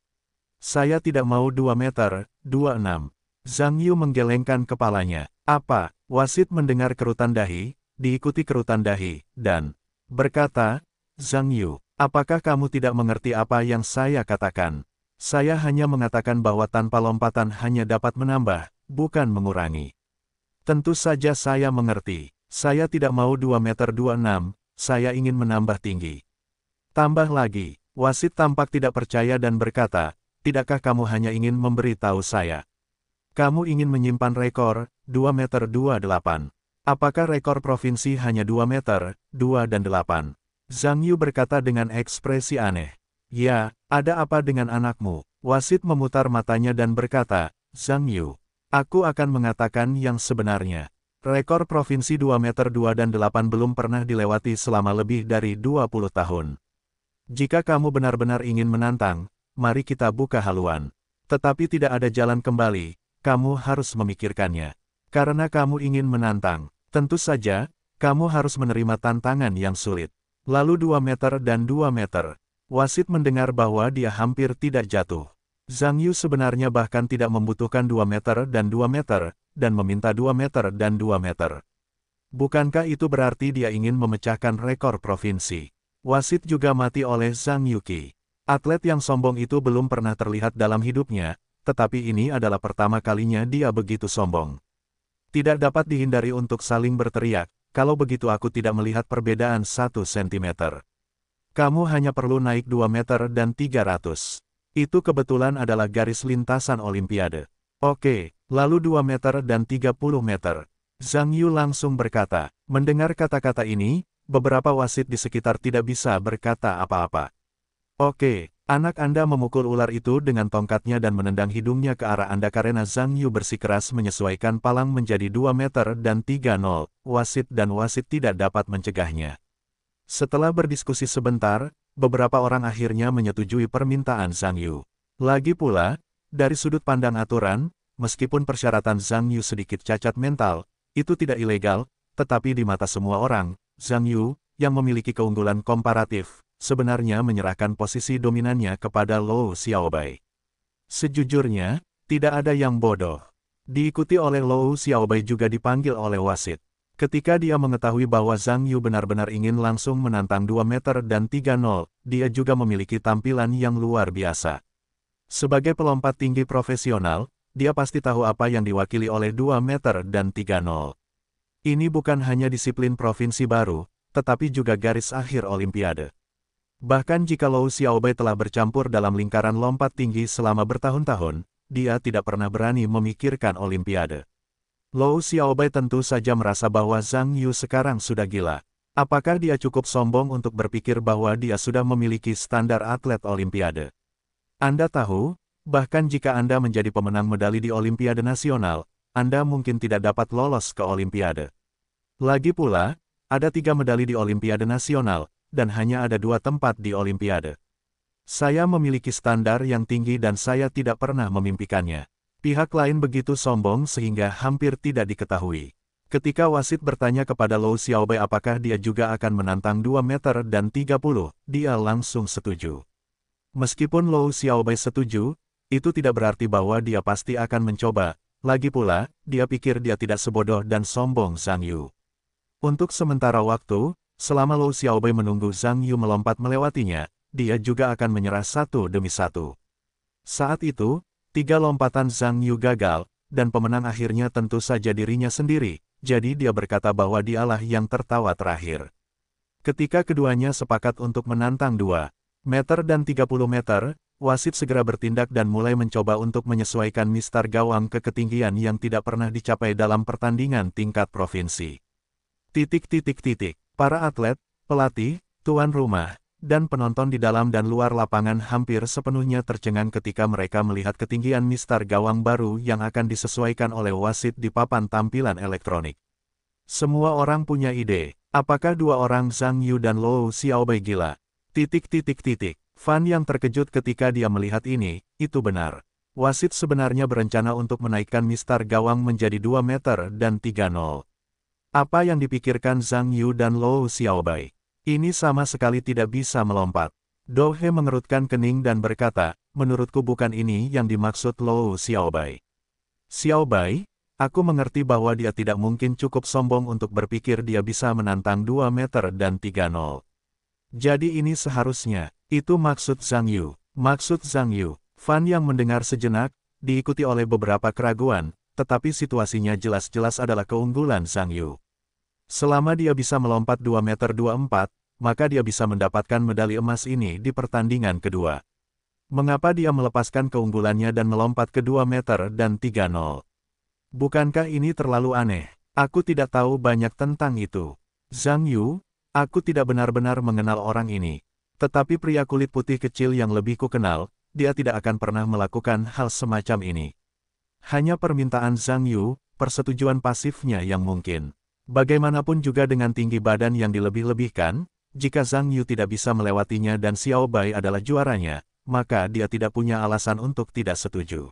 Saya tidak mau 2 meter, 26. Zhang Yu menggelengkan kepalanya. Apa? Wasit mendengar kerutan dahi, diikuti kerutan dahi, dan berkata, Zhang Yu, apakah kamu tidak mengerti apa yang saya katakan? Saya hanya mengatakan bahwa tanpa lompatan hanya dapat menambah, bukan mengurangi. Tentu saja saya mengerti. Saya tidak mau 2 meter 26, saya ingin menambah tinggi. Tambah lagi, wasit tampak tidak percaya dan berkata, tidakkah kamu hanya ingin memberitahu saya? Kamu ingin menyimpan rekor, 2 meter 28. Apakah rekor provinsi hanya 2 meter, 2 dan 8? Zhang Yu berkata dengan ekspresi aneh. Ya, ada apa dengan anakmu? Wasit memutar matanya dan berkata, Zhang Yu, aku akan mengatakan yang sebenarnya. Rekor provinsi 2 meter 2 dan 8 belum pernah dilewati selama lebih dari 20 tahun. Jika kamu benar-benar ingin menantang, mari kita buka haluan. Tetapi tidak ada jalan kembali, kamu harus memikirkannya. Karena kamu ingin menantang, tentu saja, kamu harus menerima tantangan yang sulit. Lalu dua meter dan dua meter. Wasit mendengar bahwa dia hampir tidak jatuh. Zhang Yu sebenarnya bahkan tidak membutuhkan 2 meter dan 2 meter, dan meminta 2 meter dan 2 meter. Bukankah itu berarti dia ingin memecahkan rekor provinsi? Wasit juga mati oleh Zhang Yuki. Atlet yang sombong itu belum pernah terlihat dalam hidupnya, tetapi ini adalah pertama kalinya dia begitu sombong. Tidak dapat dihindari untuk saling berteriak, kalau begitu aku tidak melihat perbedaan satu sentimeter. Kamu hanya perlu naik 2 meter dan 300. Itu kebetulan adalah garis lintasan Olimpiade. Oke, lalu 2 meter dan 30 meter. Zhang Yu langsung berkata, mendengar kata-kata ini, beberapa wasit di sekitar tidak bisa berkata apa-apa. Oke, anak Anda memukul ular itu dengan tongkatnya dan menendang hidungnya ke arah Anda karena Zhang Yu bersikeras menyesuaikan palang menjadi 2 meter dan nol wasit dan wasit tidak dapat mencegahnya. Setelah berdiskusi sebentar, beberapa orang akhirnya menyetujui permintaan Zhang Yu. Lagi pula, dari sudut pandang aturan, meskipun persyaratan Zhang Yu sedikit cacat mental, itu tidak ilegal, tetapi di mata semua orang, Zhang Yu, yang memiliki keunggulan komparatif, sebenarnya menyerahkan posisi dominannya kepada Lou Xiaobai. Sejujurnya, tidak ada yang bodoh. Diikuti oleh Lou Xiaobai juga dipanggil oleh wasit. Ketika dia mengetahui bahwa Zhang Yu benar-benar ingin langsung menantang 2 meter dan 3 nol, dia juga memiliki tampilan yang luar biasa. Sebagai pelompat tinggi profesional, dia pasti tahu apa yang diwakili oleh 2 meter dan 3 nol. Ini bukan hanya disiplin provinsi baru, tetapi juga garis akhir Olimpiade. Bahkan jika Lou Xiaobai telah bercampur dalam lingkaran lompat tinggi selama bertahun-tahun, dia tidak pernah berani memikirkan Olimpiade. Lou Xiaobai tentu saja merasa bahwa Zhang Yu sekarang sudah gila. Apakah dia cukup sombong untuk berpikir bahwa dia sudah memiliki standar atlet Olimpiade? Anda tahu, bahkan jika Anda menjadi pemenang medali di Olimpiade Nasional, Anda mungkin tidak dapat lolos ke Olimpiade. Lagi pula, ada tiga medali di Olimpiade Nasional, dan hanya ada dua tempat di Olimpiade. Saya memiliki standar yang tinggi dan saya tidak pernah memimpikannya. Pihak lain begitu sombong sehingga hampir tidak diketahui. Ketika wasit bertanya kepada Lou Xiaobai apakah dia juga akan menantang 2 meter dan 30, dia langsung setuju. Meskipun Lou Xiaobai setuju, itu tidak berarti bahwa dia pasti akan mencoba. Lagi pula, dia pikir dia tidak sebodoh dan sombong Sang Yu. Untuk sementara waktu, Selama Lou Xiaobai menunggu Zhang Yu melompat melewatinya, dia juga akan menyerah satu demi satu. Saat itu, tiga lompatan Zhang Yu gagal, dan pemenang akhirnya tentu saja dirinya sendiri, jadi dia berkata bahwa dialah yang tertawa terakhir. Ketika keduanya sepakat untuk menantang dua meter dan 30 meter, wasit segera bertindak dan mulai mencoba untuk menyesuaikan mistar gawang ke ketinggian yang tidak pernah dicapai dalam pertandingan tingkat provinsi. Titik titik titik. Para atlet, pelatih, tuan rumah, dan penonton di dalam dan luar lapangan hampir sepenuhnya tercengang ketika mereka melihat ketinggian mistar gawang baru yang akan disesuaikan oleh wasit di papan tampilan elektronik. Semua orang punya ide, apakah dua orang Zhang Yu dan Luo Xiaobai gila? Titik titik titik. Fan yang terkejut ketika dia melihat ini, itu benar. Wasit sebenarnya berencana untuk menaikkan mistar gawang menjadi 2 meter dan 3 nol. Apa yang dipikirkan Zhang Yu dan Lou Xiaobai? Ini sama sekali tidak bisa melompat. He mengerutkan kening dan berkata, menurutku bukan ini yang dimaksud Lou Xiaobai. Xiaobai, aku mengerti bahwa dia tidak mungkin cukup sombong untuk berpikir dia bisa menantang 2 meter dan 3 nol. Jadi ini seharusnya, itu maksud Zhang Yu. Maksud Zhang Yu, Fan yang mendengar sejenak, diikuti oleh beberapa keraguan, tetapi situasinya jelas-jelas adalah keunggulan Zhang Yu. Selama dia bisa melompat 2 meter 24, maka dia bisa mendapatkan medali emas ini di pertandingan kedua. Mengapa dia melepaskan keunggulannya dan melompat ke 2 meter dan 3 nol? Bukankah ini terlalu aneh? Aku tidak tahu banyak tentang itu. Zhang Yu, aku tidak benar-benar mengenal orang ini. Tetapi pria kulit putih kecil yang lebih kukenal, dia tidak akan pernah melakukan hal semacam ini. Hanya permintaan Zhang Yu, persetujuan pasifnya yang mungkin. Bagaimanapun juga dengan tinggi badan yang dilebih-lebihkan, jika Zhang Yu tidak bisa melewatinya dan Xiao Bai adalah juaranya, maka dia tidak punya alasan untuk tidak setuju.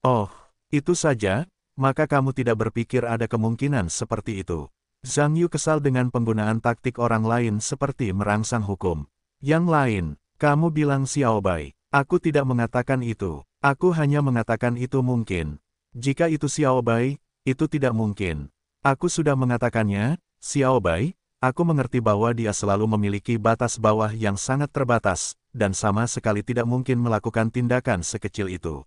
Oh, itu saja, maka kamu tidak berpikir ada kemungkinan seperti itu. Zhang Yu kesal dengan penggunaan taktik orang lain seperti merangsang hukum. Yang lain, kamu bilang Xiao Bai, aku tidak mengatakan itu, aku hanya mengatakan itu mungkin. Jika itu Xiao Bai, itu tidak mungkin. Aku sudah mengatakannya, Xiao Bai. aku mengerti bahwa dia selalu memiliki batas bawah yang sangat terbatas, dan sama sekali tidak mungkin melakukan tindakan sekecil itu.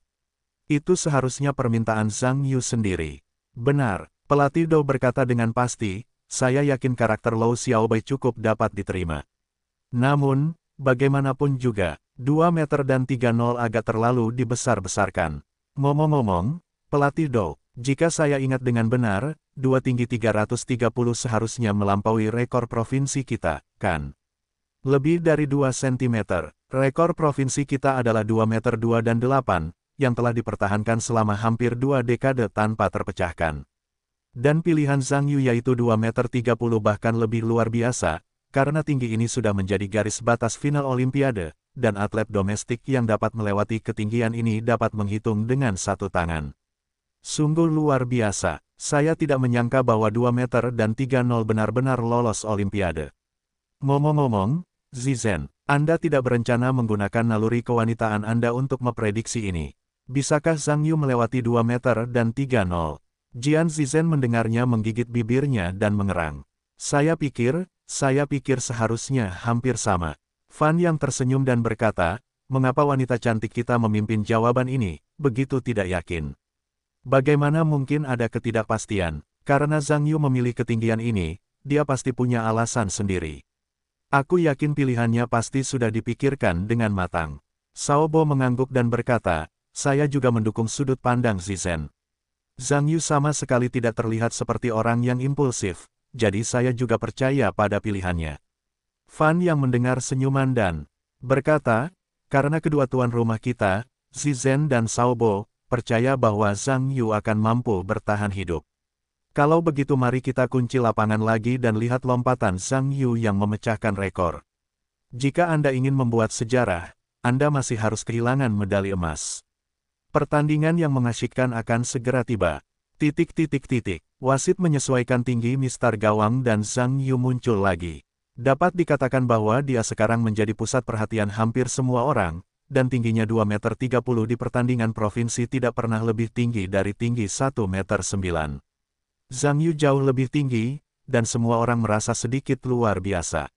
Itu seharusnya permintaan Zhang Yu sendiri. Benar, pelatih Dou berkata dengan pasti, saya yakin karakter Lou Xiao Bai cukup dapat diterima. Namun, bagaimanapun juga, 2 meter dan nol agak terlalu dibesar-besarkan. Ngomong-ngomong, pelatih Dou. Jika saya ingat dengan benar, dua tinggi 330 seharusnya melampaui rekor provinsi kita, kan? Lebih dari 2 cm. Rekor provinsi kita adalah 2 meter 2 dan 8, yang telah dipertahankan selama hampir dua dekade tanpa terpecahkan. Dan pilihan Zhang Yu yaitu 2 meter 30 bahkan lebih luar biasa, karena tinggi ini sudah menjadi garis batas final Olimpiade, dan atlet domestik yang dapat melewati ketinggian ini dapat menghitung dengan satu tangan. Sungguh luar biasa, saya tidak menyangka bahwa 2 meter dan 3-0 benar-benar lolos Olimpiade. Ngomong-ngomong, Zizen, Anda tidak berencana menggunakan naluri kewanitaan Anda untuk memprediksi ini. Bisakah Zhang Yu melewati 2 meter dan 3-0? Jian Zizen mendengarnya menggigit bibirnya dan mengerang. Saya pikir, saya pikir seharusnya hampir sama. Fan yang tersenyum dan berkata, mengapa wanita cantik kita memimpin jawaban ini, begitu tidak yakin. Bagaimana mungkin ada ketidakpastian, karena Zhang Yu memilih ketinggian ini, dia pasti punya alasan sendiri. Aku yakin pilihannya pasti sudah dipikirkan dengan matang. Sao Bo mengangguk dan berkata, saya juga mendukung sudut pandang Zizhen. Zhang Yu sama sekali tidak terlihat seperti orang yang impulsif, jadi saya juga percaya pada pilihannya. Fan yang mendengar senyuman dan berkata, karena kedua tuan rumah kita, Zizhen dan Sao Bo percaya bahwa Zhang Yu akan mampu bertahan hidup. Kalau begitu mari kita kunci lapangan lagi dan lihat lompatan Zhang Yu yang memecahkan rekor. Jika Anda ingin membuat sejarah, Anda masih harus kehilangan medali emas. Pertandingan yang mengasyikkan akan segera tiba. Titik titik titik. Wasit menyesuaikan tinggi Mister Gawang dan Zhang Yu muncul lagi. Dapat dikatakan bahwa dia sekarang menjadi pusat perhatian hampir semua orang, dan tingginya 2 meter 30 di pertandingan provinsi tidak pernah lebih tinggi dari tinggi 1 meter 9. Zhang Yu jauh lebih tinggi, dan semua orang merasa sedikit luar biasa.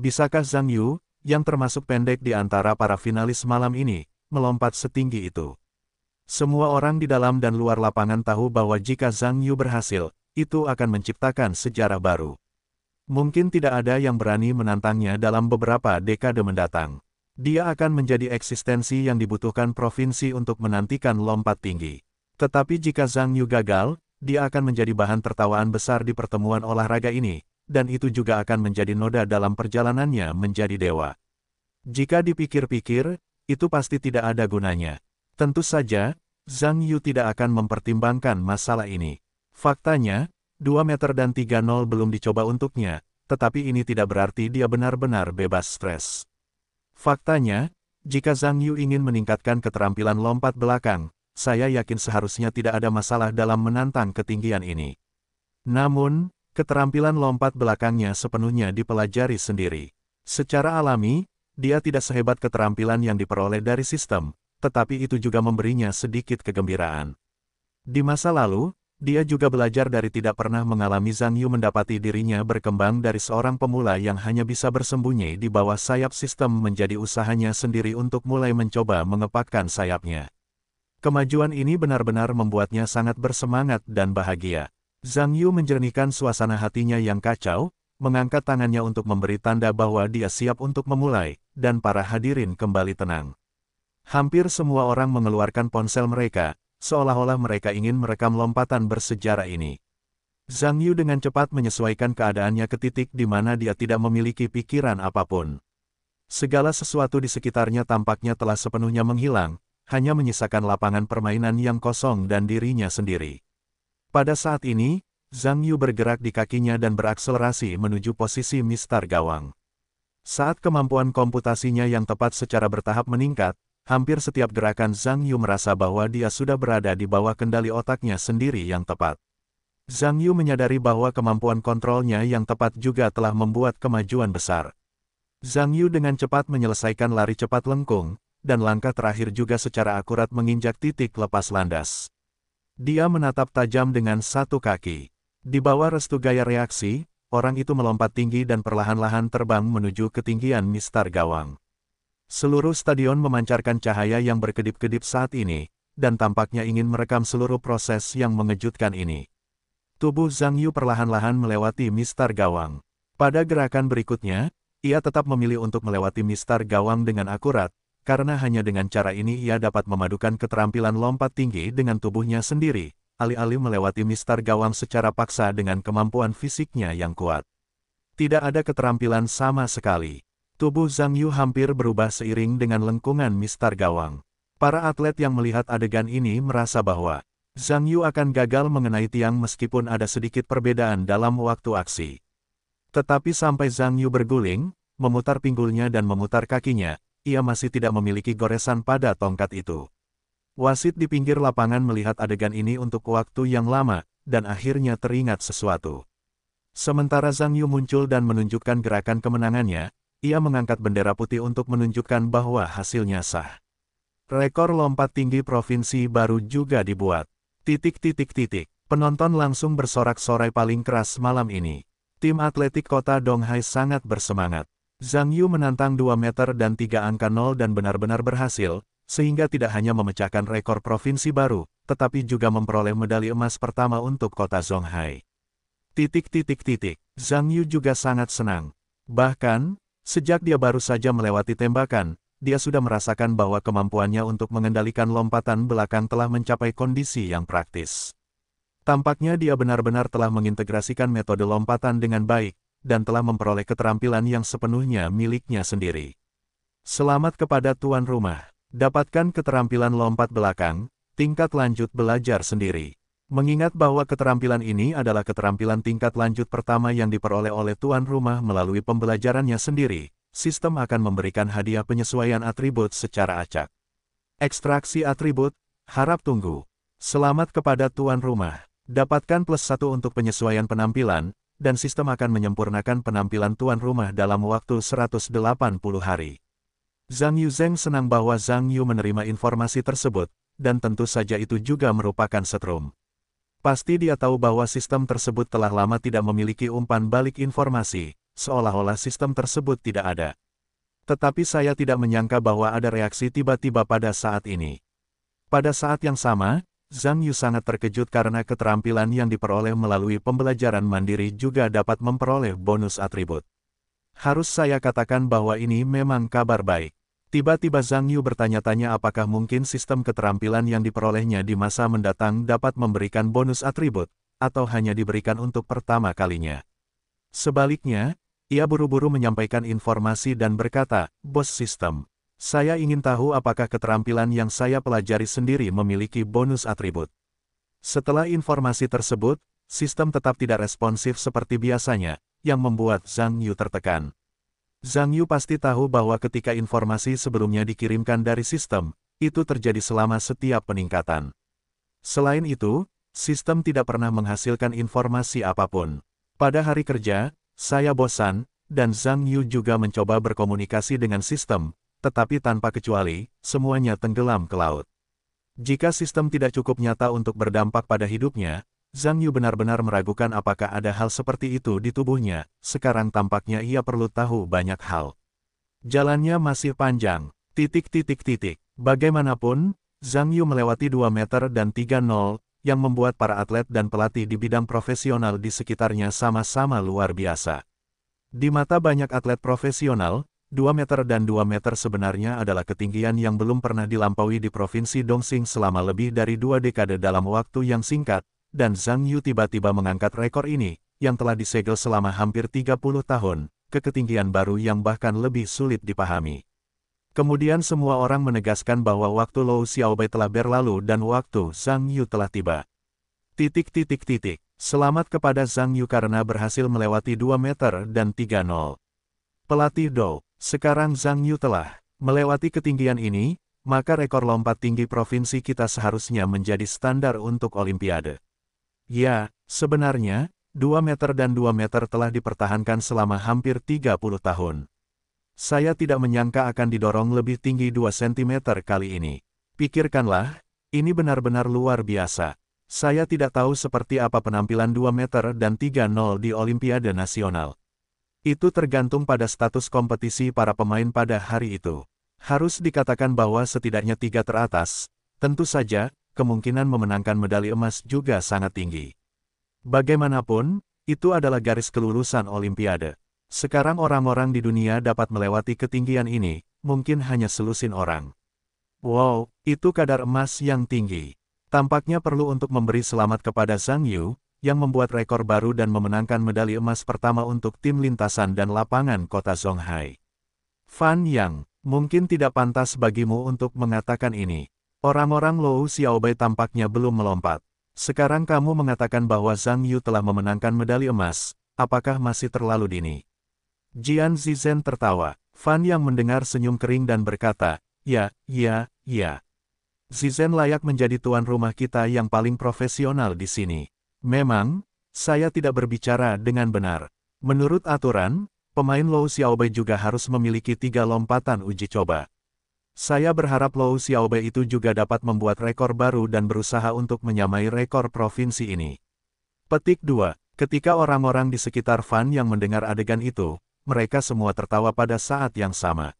Bisakah Zhang Yu, yang termasuk pendek di antara para finalis malam ini, melompat setinggi itu? Semua orang di dalam dan luar lapangan tahu bahwa jika Zhang Yu berhasil, itu akan menciptakan sejarah baru. Mungkin tidak ada yang berani menantangnya dalam beberapa dekade mendatang. Dia akan menjadi eksistensi yang dibutuhkan provinsi untuk menantikan lompat tinggi. Tetapi jika Zhang Yu gagal, dia akan menjadi bahan tertawaan besar di pertemuan olahraga ini, dan itu juga akan menjadi noda dalam perjalanannya menjadi dewa. Jika dipikir-pikir, itu pasti tidak ada gunanya. Tentu saja, Zhang Yu tidak akan mempertimbangkan masalah ini. Faktanya, 2 meter dan 3 nol belum dicoba untuknya, tetapi ini tidak berarti dia benar-benar bebas stres. Faktanya, jika Zhang Yu ingin meningkatkan keterampilan lompat belakang, saya yakin seharusnya tidak ada masalah dalam menantang ketinggian ini. Namun, keterampilan lompat belakangnya sepenuhnya dipelajari sendiri. Secara alami, dia tidak sehebat keterampilan yang diperoleh dari sistem, tetapi itu juga memberinya sedikit kegembiraan. Di masa lalu, dia juga belajar dari tidak pernah mengalami Zhang Yu mendapati dirinya berkembang dari seorang pemula yang hanya bisa bersembunyi di bawah sayap sistem menjadi usahanya sendiri untuk mulai mencoba mengepakkan sayapnya. Kemajuan ini benar-benar membuatnya sangat bersemangat dan bahagia. Zhang Yu menjernihkan suasana hatinya yang kacau, mengangkat tangannya untuk memberi tanda bahwa dia siap untuk memulai, dan para hadirin kembali tenang. Hampir semua orang mengeluarkan ponsel mereka, seolah-olah mereka ingin merekam lompatan bersejarah ini. Zhang Yu dengan cepat menyesuaikan keadaannya ke titik di mana dia tidak memiliki pikiran apapun. Segala sesuatu di sekitarnya tampaknya telah sepenuhnya menghilang, hanya menyisakan lapangan permainan yang kosong dan dirinya sendiri. Pada saat ini, Zhang Yu bergerak di kakinya dan berakselerasi menuju posisi Mistar Gawang. Saat kemampuan komputasinya yang tepat secara bertahap meningkat, Hampir setiap gerakan Zhang Yu merasa bahwa dia sudah berada di bawah kendali otaknya sendiri yang tepat. Zhang Yu menyadari bahwa kemampuan kontrolnya yang tepat juga telah membuat kemajuan besar. Zhang Yu dengan cepat menyelesaikan lari cepat lengkung, dan langkah terakhir juga secara akurat menginjak titik lepas landas. Dia menatap tajam dengan satu kaki. Di bawah restu gaya reaksi, orang itu melompat tinggi dan perlahan-lahan terbang menuju ketinggian mistar gawang. Seluruh stadion memancarkan cahaya yang berkedip-kedip saat ini, dan tampaknya ingin merekam seluruh proses yang mengejutkan ini. Tubuh Zhang Yu perlahan-lahan melewati mistar gawang. Pada gerakan berikutnya, ia tetap memilih untuk melewati mistar gawang dengan akurat, karena hanya dengan cara ini ia dapat memadukan keterampilan lompat tinggi dengan tubuhnya sendiri, alih-alih melewati mistar gawang secara paksa dengan kemampuan fisiknya yang kuat. Tidak ada keterampilan sama sekali. Tubuh Zhang Yu hampir berubah seiring dengan lengkungan Mister gawang. Para atlet yang melihat adegan ini merasa bahwa Zhang Yu akan gagal mengenai tiang meskipun ada sedikit perbedaan dalam waktu aksi. Tetapi sampai Zhang Yu berguling, memutar pinggulnya dan memutar kakinya, ia masih tidak memiliki goresan pada tongkat itu. Wasit di pinggir lapangan melihat adegan ini untuk waktu yang lama, dan akhirnya teringat sesuatu. Sementara Zhang Yu muncul dan menunjukkan gerakan kemenangannya, ia mengangkat bendera putih untuk menunjukkan bahwa hasilnya sah. Rekor lompat tinggi provinsi baru juga dibuat. Titik titik titik. Penonton langsung bersorak-sorai paling keras malam ini. Tim atletik kota Donghai sangat bersemangat. Zhang Yu menantang 2 meter dan 3 angka 0 dan benar-benar berhasil, sehingga tidak hanya memecahkan rekor provinsi baru, tetapi juga memperoleh medali emas pertama untuk kota Zhonghai. Titik titik titik, Zhang Yu juga sangat senang. Bahkan, Sejak dia baru saja melewati tembakan, dia sudah merasakan bahwa kemampuannya untuk mengendalikan lompatan belakang telah mencapai kondisi yang praktis. Tampaknya dia benar-benar telah mengintegrasikan metode lompatan dengan baik, dan telah memperoleh keterampilan yang sepenuhnya miliknya sendiri. Selamat kepada tuan rumah. Dapatkan keterampilan lompat belakang, tingkat lanjut belajar sendiri. Mengingat bahwa keterampilan ini adalah keterampilan tingkat lanjut pertama yang diperoleh oleh tuan rumah melalui pembelajarannya sendiri, sistem akan memberikan hadiah penyesuaian atribut secara acak. Ekstraksi atribut, harap tunggu. Selamat kepada tuan rumah. Dapatkan plus satu untuk penyesuaian penampilan, dan sistem akan menyempurnakan penampilan tuan rumah dalam waktu 180 hari. Zhang Yuzeng senang bahwa Zhang Yu menerima informasi tersebut, dan tentu saja itu juga merupakan setrum. Pasti dia tahu bahwa sistem tersebut telah lama tidak memiliki umpan balik informasi, seolah-olah sistem tersebut tidak ada. Tetapi saya tidak menyangka bahwa ada reaksi tiba-tiba pada saat ini. Pada saat yang sama, Zhang Yu sangat terkejut karena keterampilan yang diperoleh melalui pembelajaran mandiri juga dapat memperoleh bonus atribut. Harus saya katakan bahwa ini memang kabar baik. Tiba-tiba Zhang Yu bertanya-tanya apakah mungkin sistem keterampilan yang diperolehnya di masa mendatang dapat memberikan bonus atribut, atau hanya diberikan untuk pertama kalinya. Sebaliknya, ia buru-buru menyampaikan informasi dan berkata, Bos Sistem, saya ingin tahu apakah keterampilan yang saya pelajari sendiri memiliki bonus atribut. Setelah informasi tersebut, sistem tetap tidak responsif seperti biasanya, yang membuat Zhang Yu tertekan. Zhang Yu pasti tahu bahwa ketika informasi sebelumnya dikirimkan dari sistem, itu terjadi selama setiap peningkatan. Selain itu, sistem tidak pernah menghasilkan informasi apapun. Pada hari kerja, saya bosan, dan Zhang Yu juga mencoba berkomunikasi dengan sistem, tetapi tanpa kecuali, semuanya tenggelam ke laut. Jika sistem tidak cukup nyata untuk berdampak pada hidupnya, Zhang Yu benar-benar meragukan apakah ada hal seperti itu di tubuhnya, sekarang tampaknya ia perlu tahu banyak hal. Jalannya masih panjang, titik-titik-titik. Bagaimanapun, Zhang Yu melewati 2 meter dan 3 nol, yang membuat para atlet dan pelatih di bidang profesional di sekitarnya sama-sama luar biasa. Di mata banyak atlet profesional, 2 meter dan 2 meter sebenarnya adalah ketinggian yang belum pernah dilampaui di Provinsi Dongxing selama lebih dari dua dekade dalam waktu yang singkat, dan Zhang Yu tiba-tiba mengangkat rekor ini, yang telah disegel selama hampir 30 tahun, ke ketinggian baru yang bahkan lebih sulit dipahami. Kemudian semua orang menegaskan bahwa waktu Lou Xiaobai telah berlalu dan waktu Zhang Yu telah tiba. Titik titik titik. Selamat kepada Zhang Yu karena berhasil melewati 2 meter dan 3-0. Pelatih Dou, sekarang Zhang Yu telah melewati ketinggian ini, maka rekor lompat tinggi provinsi kita seharusnya menjadi standar untuk Olimpiade. Ya, sebenarnya, 2 meter dan 2 meter telah dipertahankan selama hampir 30 tahun. Saya tidak menyangka akan didorong lebih tinggi 2 cm kali ini. Pikirkanlah, ini benar-benar luar biasa. Saya tidak tahu seperti apa penampilan 2 meter dan 3-0 di Olimpiade Nasional. Itu tergantung pada status kompetisi para pemain pada hari itu. Harus dikatakan bahwa setidaknya tiga teratas, tentu saja, kemungkinan memenangkan medali emas juga sangat tinggi. Bagaimanapun, itu adalah garis kelulusan Olimpiade. Sekarang orang-orang di dunia dapat melewati ketinggian ini, mungkin hanya selusin orang. Wow, itu kadar emas yang tinggi. Tampaknya perlu untuk memberi selamat kepada Zhang Yu, yang membuat rekor baru dan memenangkan medali emas pertama untuk tim lintasan dan lapangan kota Zhonghai. Fan Yang, mungkin tidak pantas bagimu untuk mengatakan ini, Orang-orang Lou Xiaobai tampaknya belum melompat. Sekarang kamu mengatakan bahwa Zhang Yu telah memenangkan medali emas, apakah masih terlalu dini? Jian Zizhen tertawa. Fan yang mendengar senyum kering dan berkata, Ya, ya, ya. Zizhen layak menjadi tuan rumah kita yang paling profesional di sini. Memang, saya tidak berbicara dengan benar. Menurut aturan, pemain Lou Xiaobai juga harus memiliki tiga lompatan uji coba. Saya berharap Lou Xiaobe itu juga dapat membuat rekor baru dan berusaha untuk menyamai rekor provinsi ini. Petik 2. Ketika orang-orang di sekitar Fan yang mendengar adegan itu, mereka semua tertawa pada saat yang sama.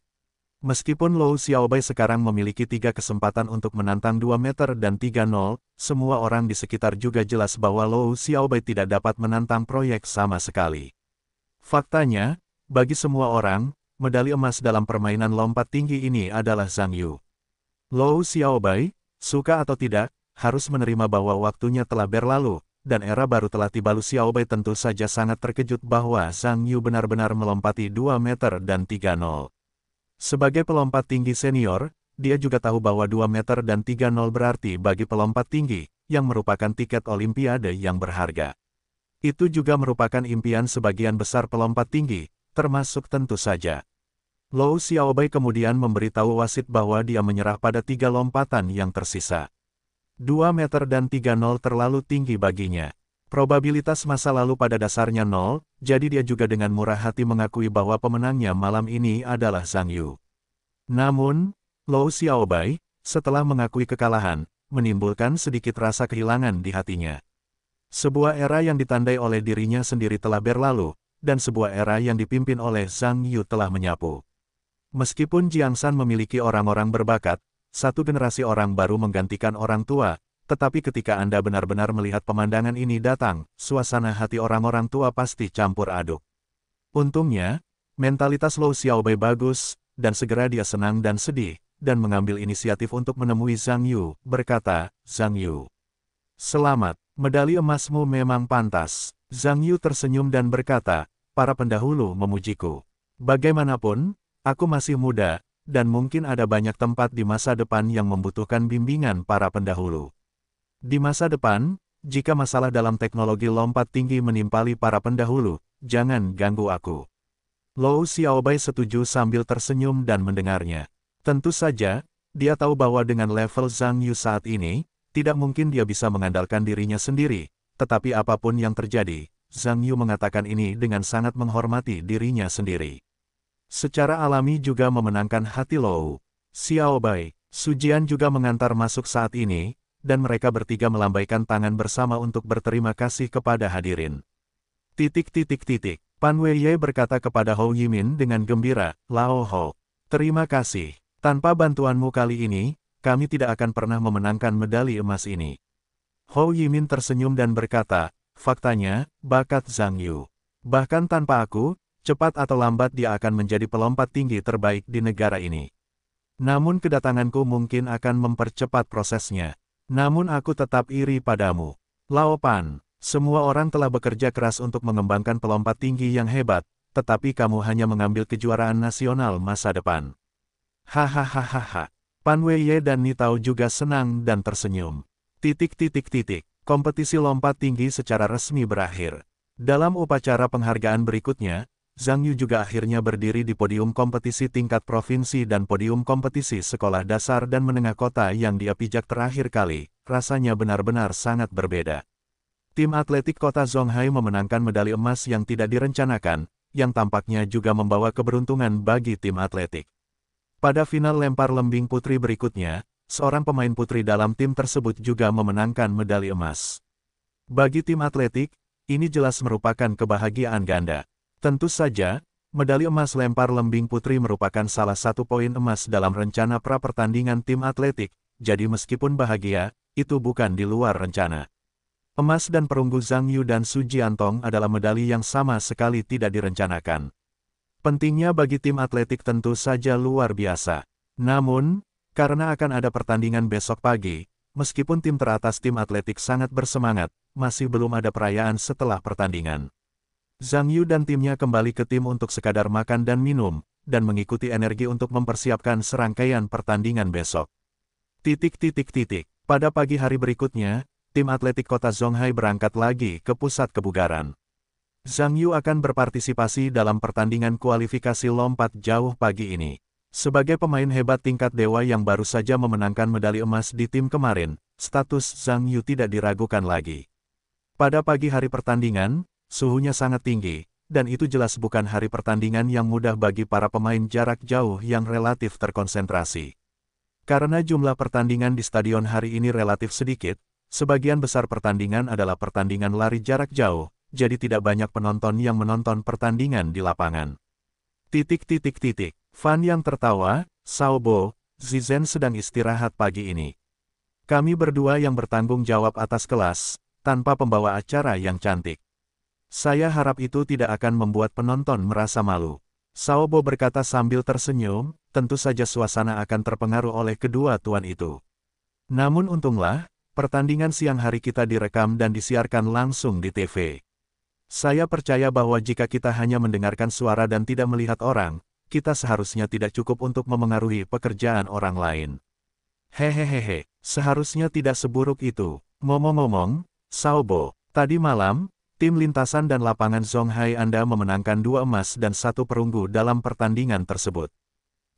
Meskipun Lou Xiaobei sekarang memiliki tiga kesempatan untuk menantang 2 meter dan 3 nol, semua orang di sekitar juga jelas bahwa Lou Xiaobei tidak dapat menantang proyek sama sekali. Faktanya, bagi semua orang, medali emas dalam permainan lompat tinggi ini adalah Zhang Yu. Lou Xiaobai, suka atau tidak, harus menerima bahwa waktunya telah berlalu, dan era baru telah tiba Lu Xiaobai tentu saja sangat terkejut bahwa Zhang Yu benar-benar melompati 2 meter dan 3 nol. Sebagai pelompat tinggi senior, dia juga tahu bahwa 2 meter dan 3 nol berarti bagi pelompat tinggi, yang merupakan tiket olimpiade yang berharga. Itu juga merupakan impian sebagian besar pelompat tinggi, termasuk tentu saja. Lou Xiaobai kemudian memberitahu wasit bahwa dia menyerah pada tiga lompatan yang tersisa. 2 meter dan 3 nol terlalu tinggi baginya. Probabilitas masa lalu pada dasarnya nol, jadi dia juga dengan murah hati mengakui bahwa pemenangnya malam ini adalah Zhang Yu. Namun, Lou Xiaobai, setelah mengakui kekalahan, menimbulkan sedikit rasa kehilangan di hatinya. Sebuah era yang ditandai oleh dirinya sendiri telah berlalu, dan sebuah era yang dipimpin oleh Zhang Yu telah menyapu. Meskipun Jiang San memiliki orang-orang berbakat, satu generasi orang baru menggantikan orang tua, tetapi ketika Anda benar-benar melihat pemandangan ini datang, suasana hati orang-orang tua pasti campur aduk. Untungnya, mentalitas Lou Xiaobai bagus, dan segera dia senang dan sedih, dan mengambil inisiatif untuk menemui Zhang Yu, berkata, Zhang Yu. Selamat, medali emasmu memang pantas. Zhang Yu tersenyum dan berkata, para pendahulu memujiku. Bagaimanapun, aku masih muda, dan mungkin ada banyak tempat di masa depan yang membutuhkan bimbingan para pendahulu. Di masa depan, jika masalah dalam teknologi lompat tinggi menimpali para pendahulu, jangan ganggu aku. Lou Xiaobai setuju sambil tersenyum dan mendengarnya. Tentu saja, dia tahu bahwa dengan level Zhang Yu saat ini, tidak mungkin dia bisa mengandalkan dirinya sendiri, tetapi apapun yang terjadi, Zhang Yu mengatakan ini dengan sangat menghormati dirinya sendiri. Secara alami juga memenangkan hati Lou, Xiao Bai, Sujian juga mengantar masuk saat ini, dan mereka bertiga melambaikan tangan bersama untuk berterima kasih kepada hadirin. Titik titik titik, Pan Weiye berkata kepada Hou Yimin dengan gembira, Lao Ho, terima kasih. Tanpa bantuanmu kali ini, kami tidak akan pernah memenangkan medali emas ini. Hou Yimin tersenyum dan berkata, faktanya, bakat Zhang Yu. Bahkan tanpa aku, cepat atau lambat dia akan menjadi pelompat tinggi terbaik di negara ini. Namun kedatanganku mungkin akan mempercepat prosesnya. Namun aku tetap iri padamu. Lao Pan, semua orang telah bekerja keras untuk mengembangkan pelompat tinggi yang hebat, tetapi kamu hanya mengambil kejuaraan nasional masa depan. Hahaha. Pan Ye dan Nitao juga senang dan tersenyum. Titik titik titik. Kompetisi lompat tinggi secara resmi berakhir. Dalam upacara penghargaan berikutnya, Zhang Yu juga akhirnya berdiri di podium kompetisi tingkat provinsi dan podium kompetisi sekolah dasar dan menengah kota yang dia pijak terakhir kali, rasanya benar-benar sangat berbeda. Tim atletik kota Zhonghai memenangkan medali emas yang tidak direncanakan, yang tampaknya juga membawa keberuntungan bagi tim atletik. Pada final lempar lembing putri berikutnya, seorang pemain putri dalam tim tersebut juga memenangkan medali emas. Bagi tim atletik, ini jelas merupakan kebahagiaan ganda. Tentu saja, medali emas lempar lembing putri merupakan salah satu poin emas dalam rencana pra-pertandingan tim atletik, jadi meskipun bahagia, itu bukan di luar rencana. Emas dan perunggu Zhang Yu dan Su Jiantong adalah medali yang sama sekali tidak direncanakan. Pentingnya bagi tim atletik tentu saja luar biasa. Namun, karena akan ada pertandingan besok pagi, meskipun tim teratas tim atletik sangat bersemangat, masih belum ada perayaan setelah pertandingan. Zhang Yu dan timnya kembali ke tim untuk sekadar makan dan minum, dan mengikuti energi untuk mempersiapkan serangkaian pertandingan besok. Titik titik titik. Pada pagi hari berikutnya, tim atletik kota Zhonghai berangkat lagi ke pusat kebugaran. Zhang Yu akan berpartisipasi dalam pertandingan kualifikasi lompat jauh pagi ini. Sebagai pemain hebat tingkat dewa yang baru saja memenangkan medali emas di tim kemarin, status Zhang Yu tidak diragukan lagi. Pada pagi hari pertandingan, suhunya sangat tinggi, dan itu jelas bukan hari pertandingan yang mudah bagi para pemain jarak jauh yang relatif terkonsentrasi. Karena jumlah pertandingan di stadion hari ini relatif sedikit, sebagian besar pertandingan adalah pertandingan lari jarak jauh, jadi tidak banyak penonton yang menonton pertandingan di lapangan. Titik titik titik. Fan yang tertawa, Saobo, Zizen sedang istirahat pagi ini. Kami berdua yang bertanggung jawab atas kelas, tanpa pembawa acara yang cantik. Saya harap itu tidak akan membuat penonton merasa malu. Sao Saobo berkata sambil tersenyum, tentu saja suasana akan terpengaruh oleh kedua tuan itu. Namun untunglah, pertandingan siang hari kita direkam dan disiarkan langsung di TV. Saya percaya bahwa jika kita hanya mendengarkan suara dan tidak melihat orang, kita seharusnya tidak cukup untuk memengaruhi pekerjaan orang lain. Hehehehe, seharusnya tidak seburuk itu. Ngomong-ngomong, Saobo, tadi malam, tim lintasan dan lapangan zhonghai Anda memenangkan dua emas dan satu perunggu dalam pertandingan tersebut.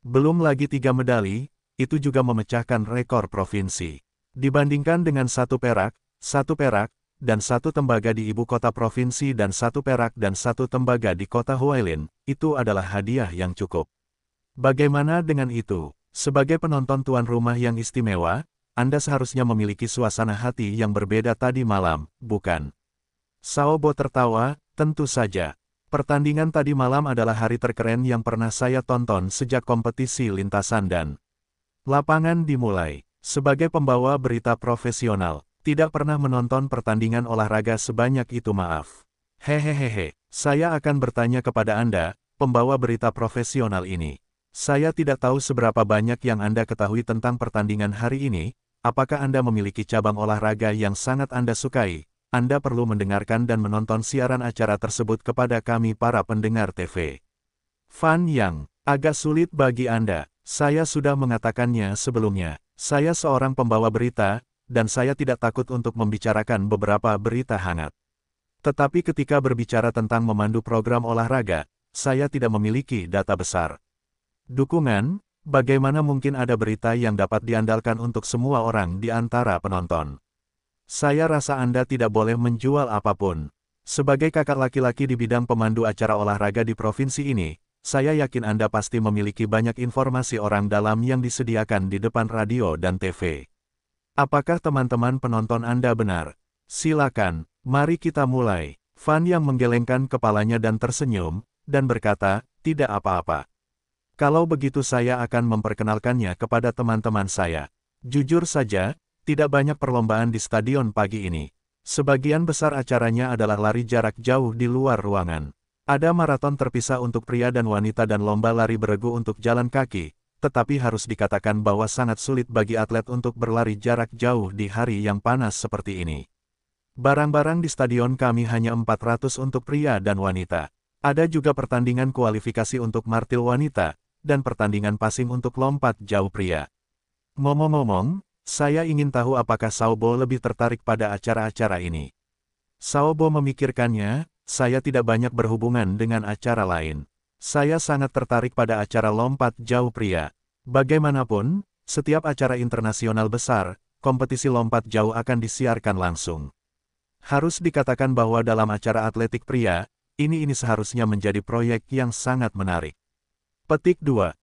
Belum lagi tiga medali, itu juga memecahkan rekor provinsi. Dibandingkan dengan satu perak, satu perak, dan satu tembaga di ibu kota provinsi dan satu perak dan satu tembaga di kota Huailin, itu adalah hadiah yang cukup. Bagaimana dengan itu? Sebagai penonton tuan rumah yang istimewa, Anda seharusnya memiliki suasana hati yang berbeda tadi malam, bukan? Saobo tertawa, tentu saja. Pertandingan tadi malam adalah hari terkeren yang pernah saya tonton sejak kompetisi lintasan dan lapangan dimulai. Sebagai pembawa berita profesional, tidak pernah menonton pertandingan olahraga sebanyak itu maaf. Hehehehe, saya akan bertanya kepada Anda, pembawa berita profesional ini. Saya tidak tahu seberapa banyak yang Anda ketahui tentang pertandingan hari ini, apakah Anda memiliki cabang olahraga yang sangat Anda sukai, anda perlu mendengarkan dan menonton siaran acara tersebut kepada kami para pendengar TV. Fan Yang, agak sulit bagi Anda, saya sudah mengatakannya sebelumnya. Saya seorang pembawa berita, dan saya tidak takut untuk membicarakan beberapa berita hangat. Tetapi ketika berbicara tentang memandu program olahraga, saya tidak memiliki data besar. Dukungan, bagaimana mungkin ada berita yang dapat diandalkan untuk semua orang di antara penonton? Saya rasa Anda tidak boleh menjual apapun. Sebagai kakak laki-laki di bidang pemandu acara olahraga di provinsi ini, saya yakin Anda pasti memiliki banyak informasi orang dalam yang disediakan di depan radio dan TV. Apakah teman-teman penonton Anda benar? Silakan, mari kita mulai. Fan yang menggelengkan kepalanya dan tersenyum, dan berkata, tidak apa-apa. Kalau begitu saya akan memperkenalkannya kepada teman-teman saya. Jujur saja, tidak banyak perlombaan di stadion pagi ini. Sebagian besar acaranya adalah lari jarak jauh di luar ruangan. Ada maraton terpisah untuk pria dan wanita dan lomba lari beregu untuk jalan kaki, tetapi harus dikatakan bahwa sangat sulit bagi atlet untuk berlari jarak jauh di hari yang panas seperti ini. Barang-barang di stadion kami hanya 400 untuk pria dan wanita. Ada juga pertandingan kualifikasi untuk martil wanita, dan pertandingan passing untuk lompat jauh pria. Ngomong-ngomong, saya ingin tahu apakah Saobo lebih tertarik pada acara-acara ini. Saobo memikirkannya, saya tidak banyak berhubungan dengan acara lain. Saya sangat tertarik pada acara lompat jauh pria. Bagaimanapun, setiap acara internasional besar, kompetisi lompat jauh akan disiarkan langsung. Harus dikatakan bahwa dalam acara atletik pria, ini ini seharusnya menjadi proyek yang sangat menarik. Petik 2.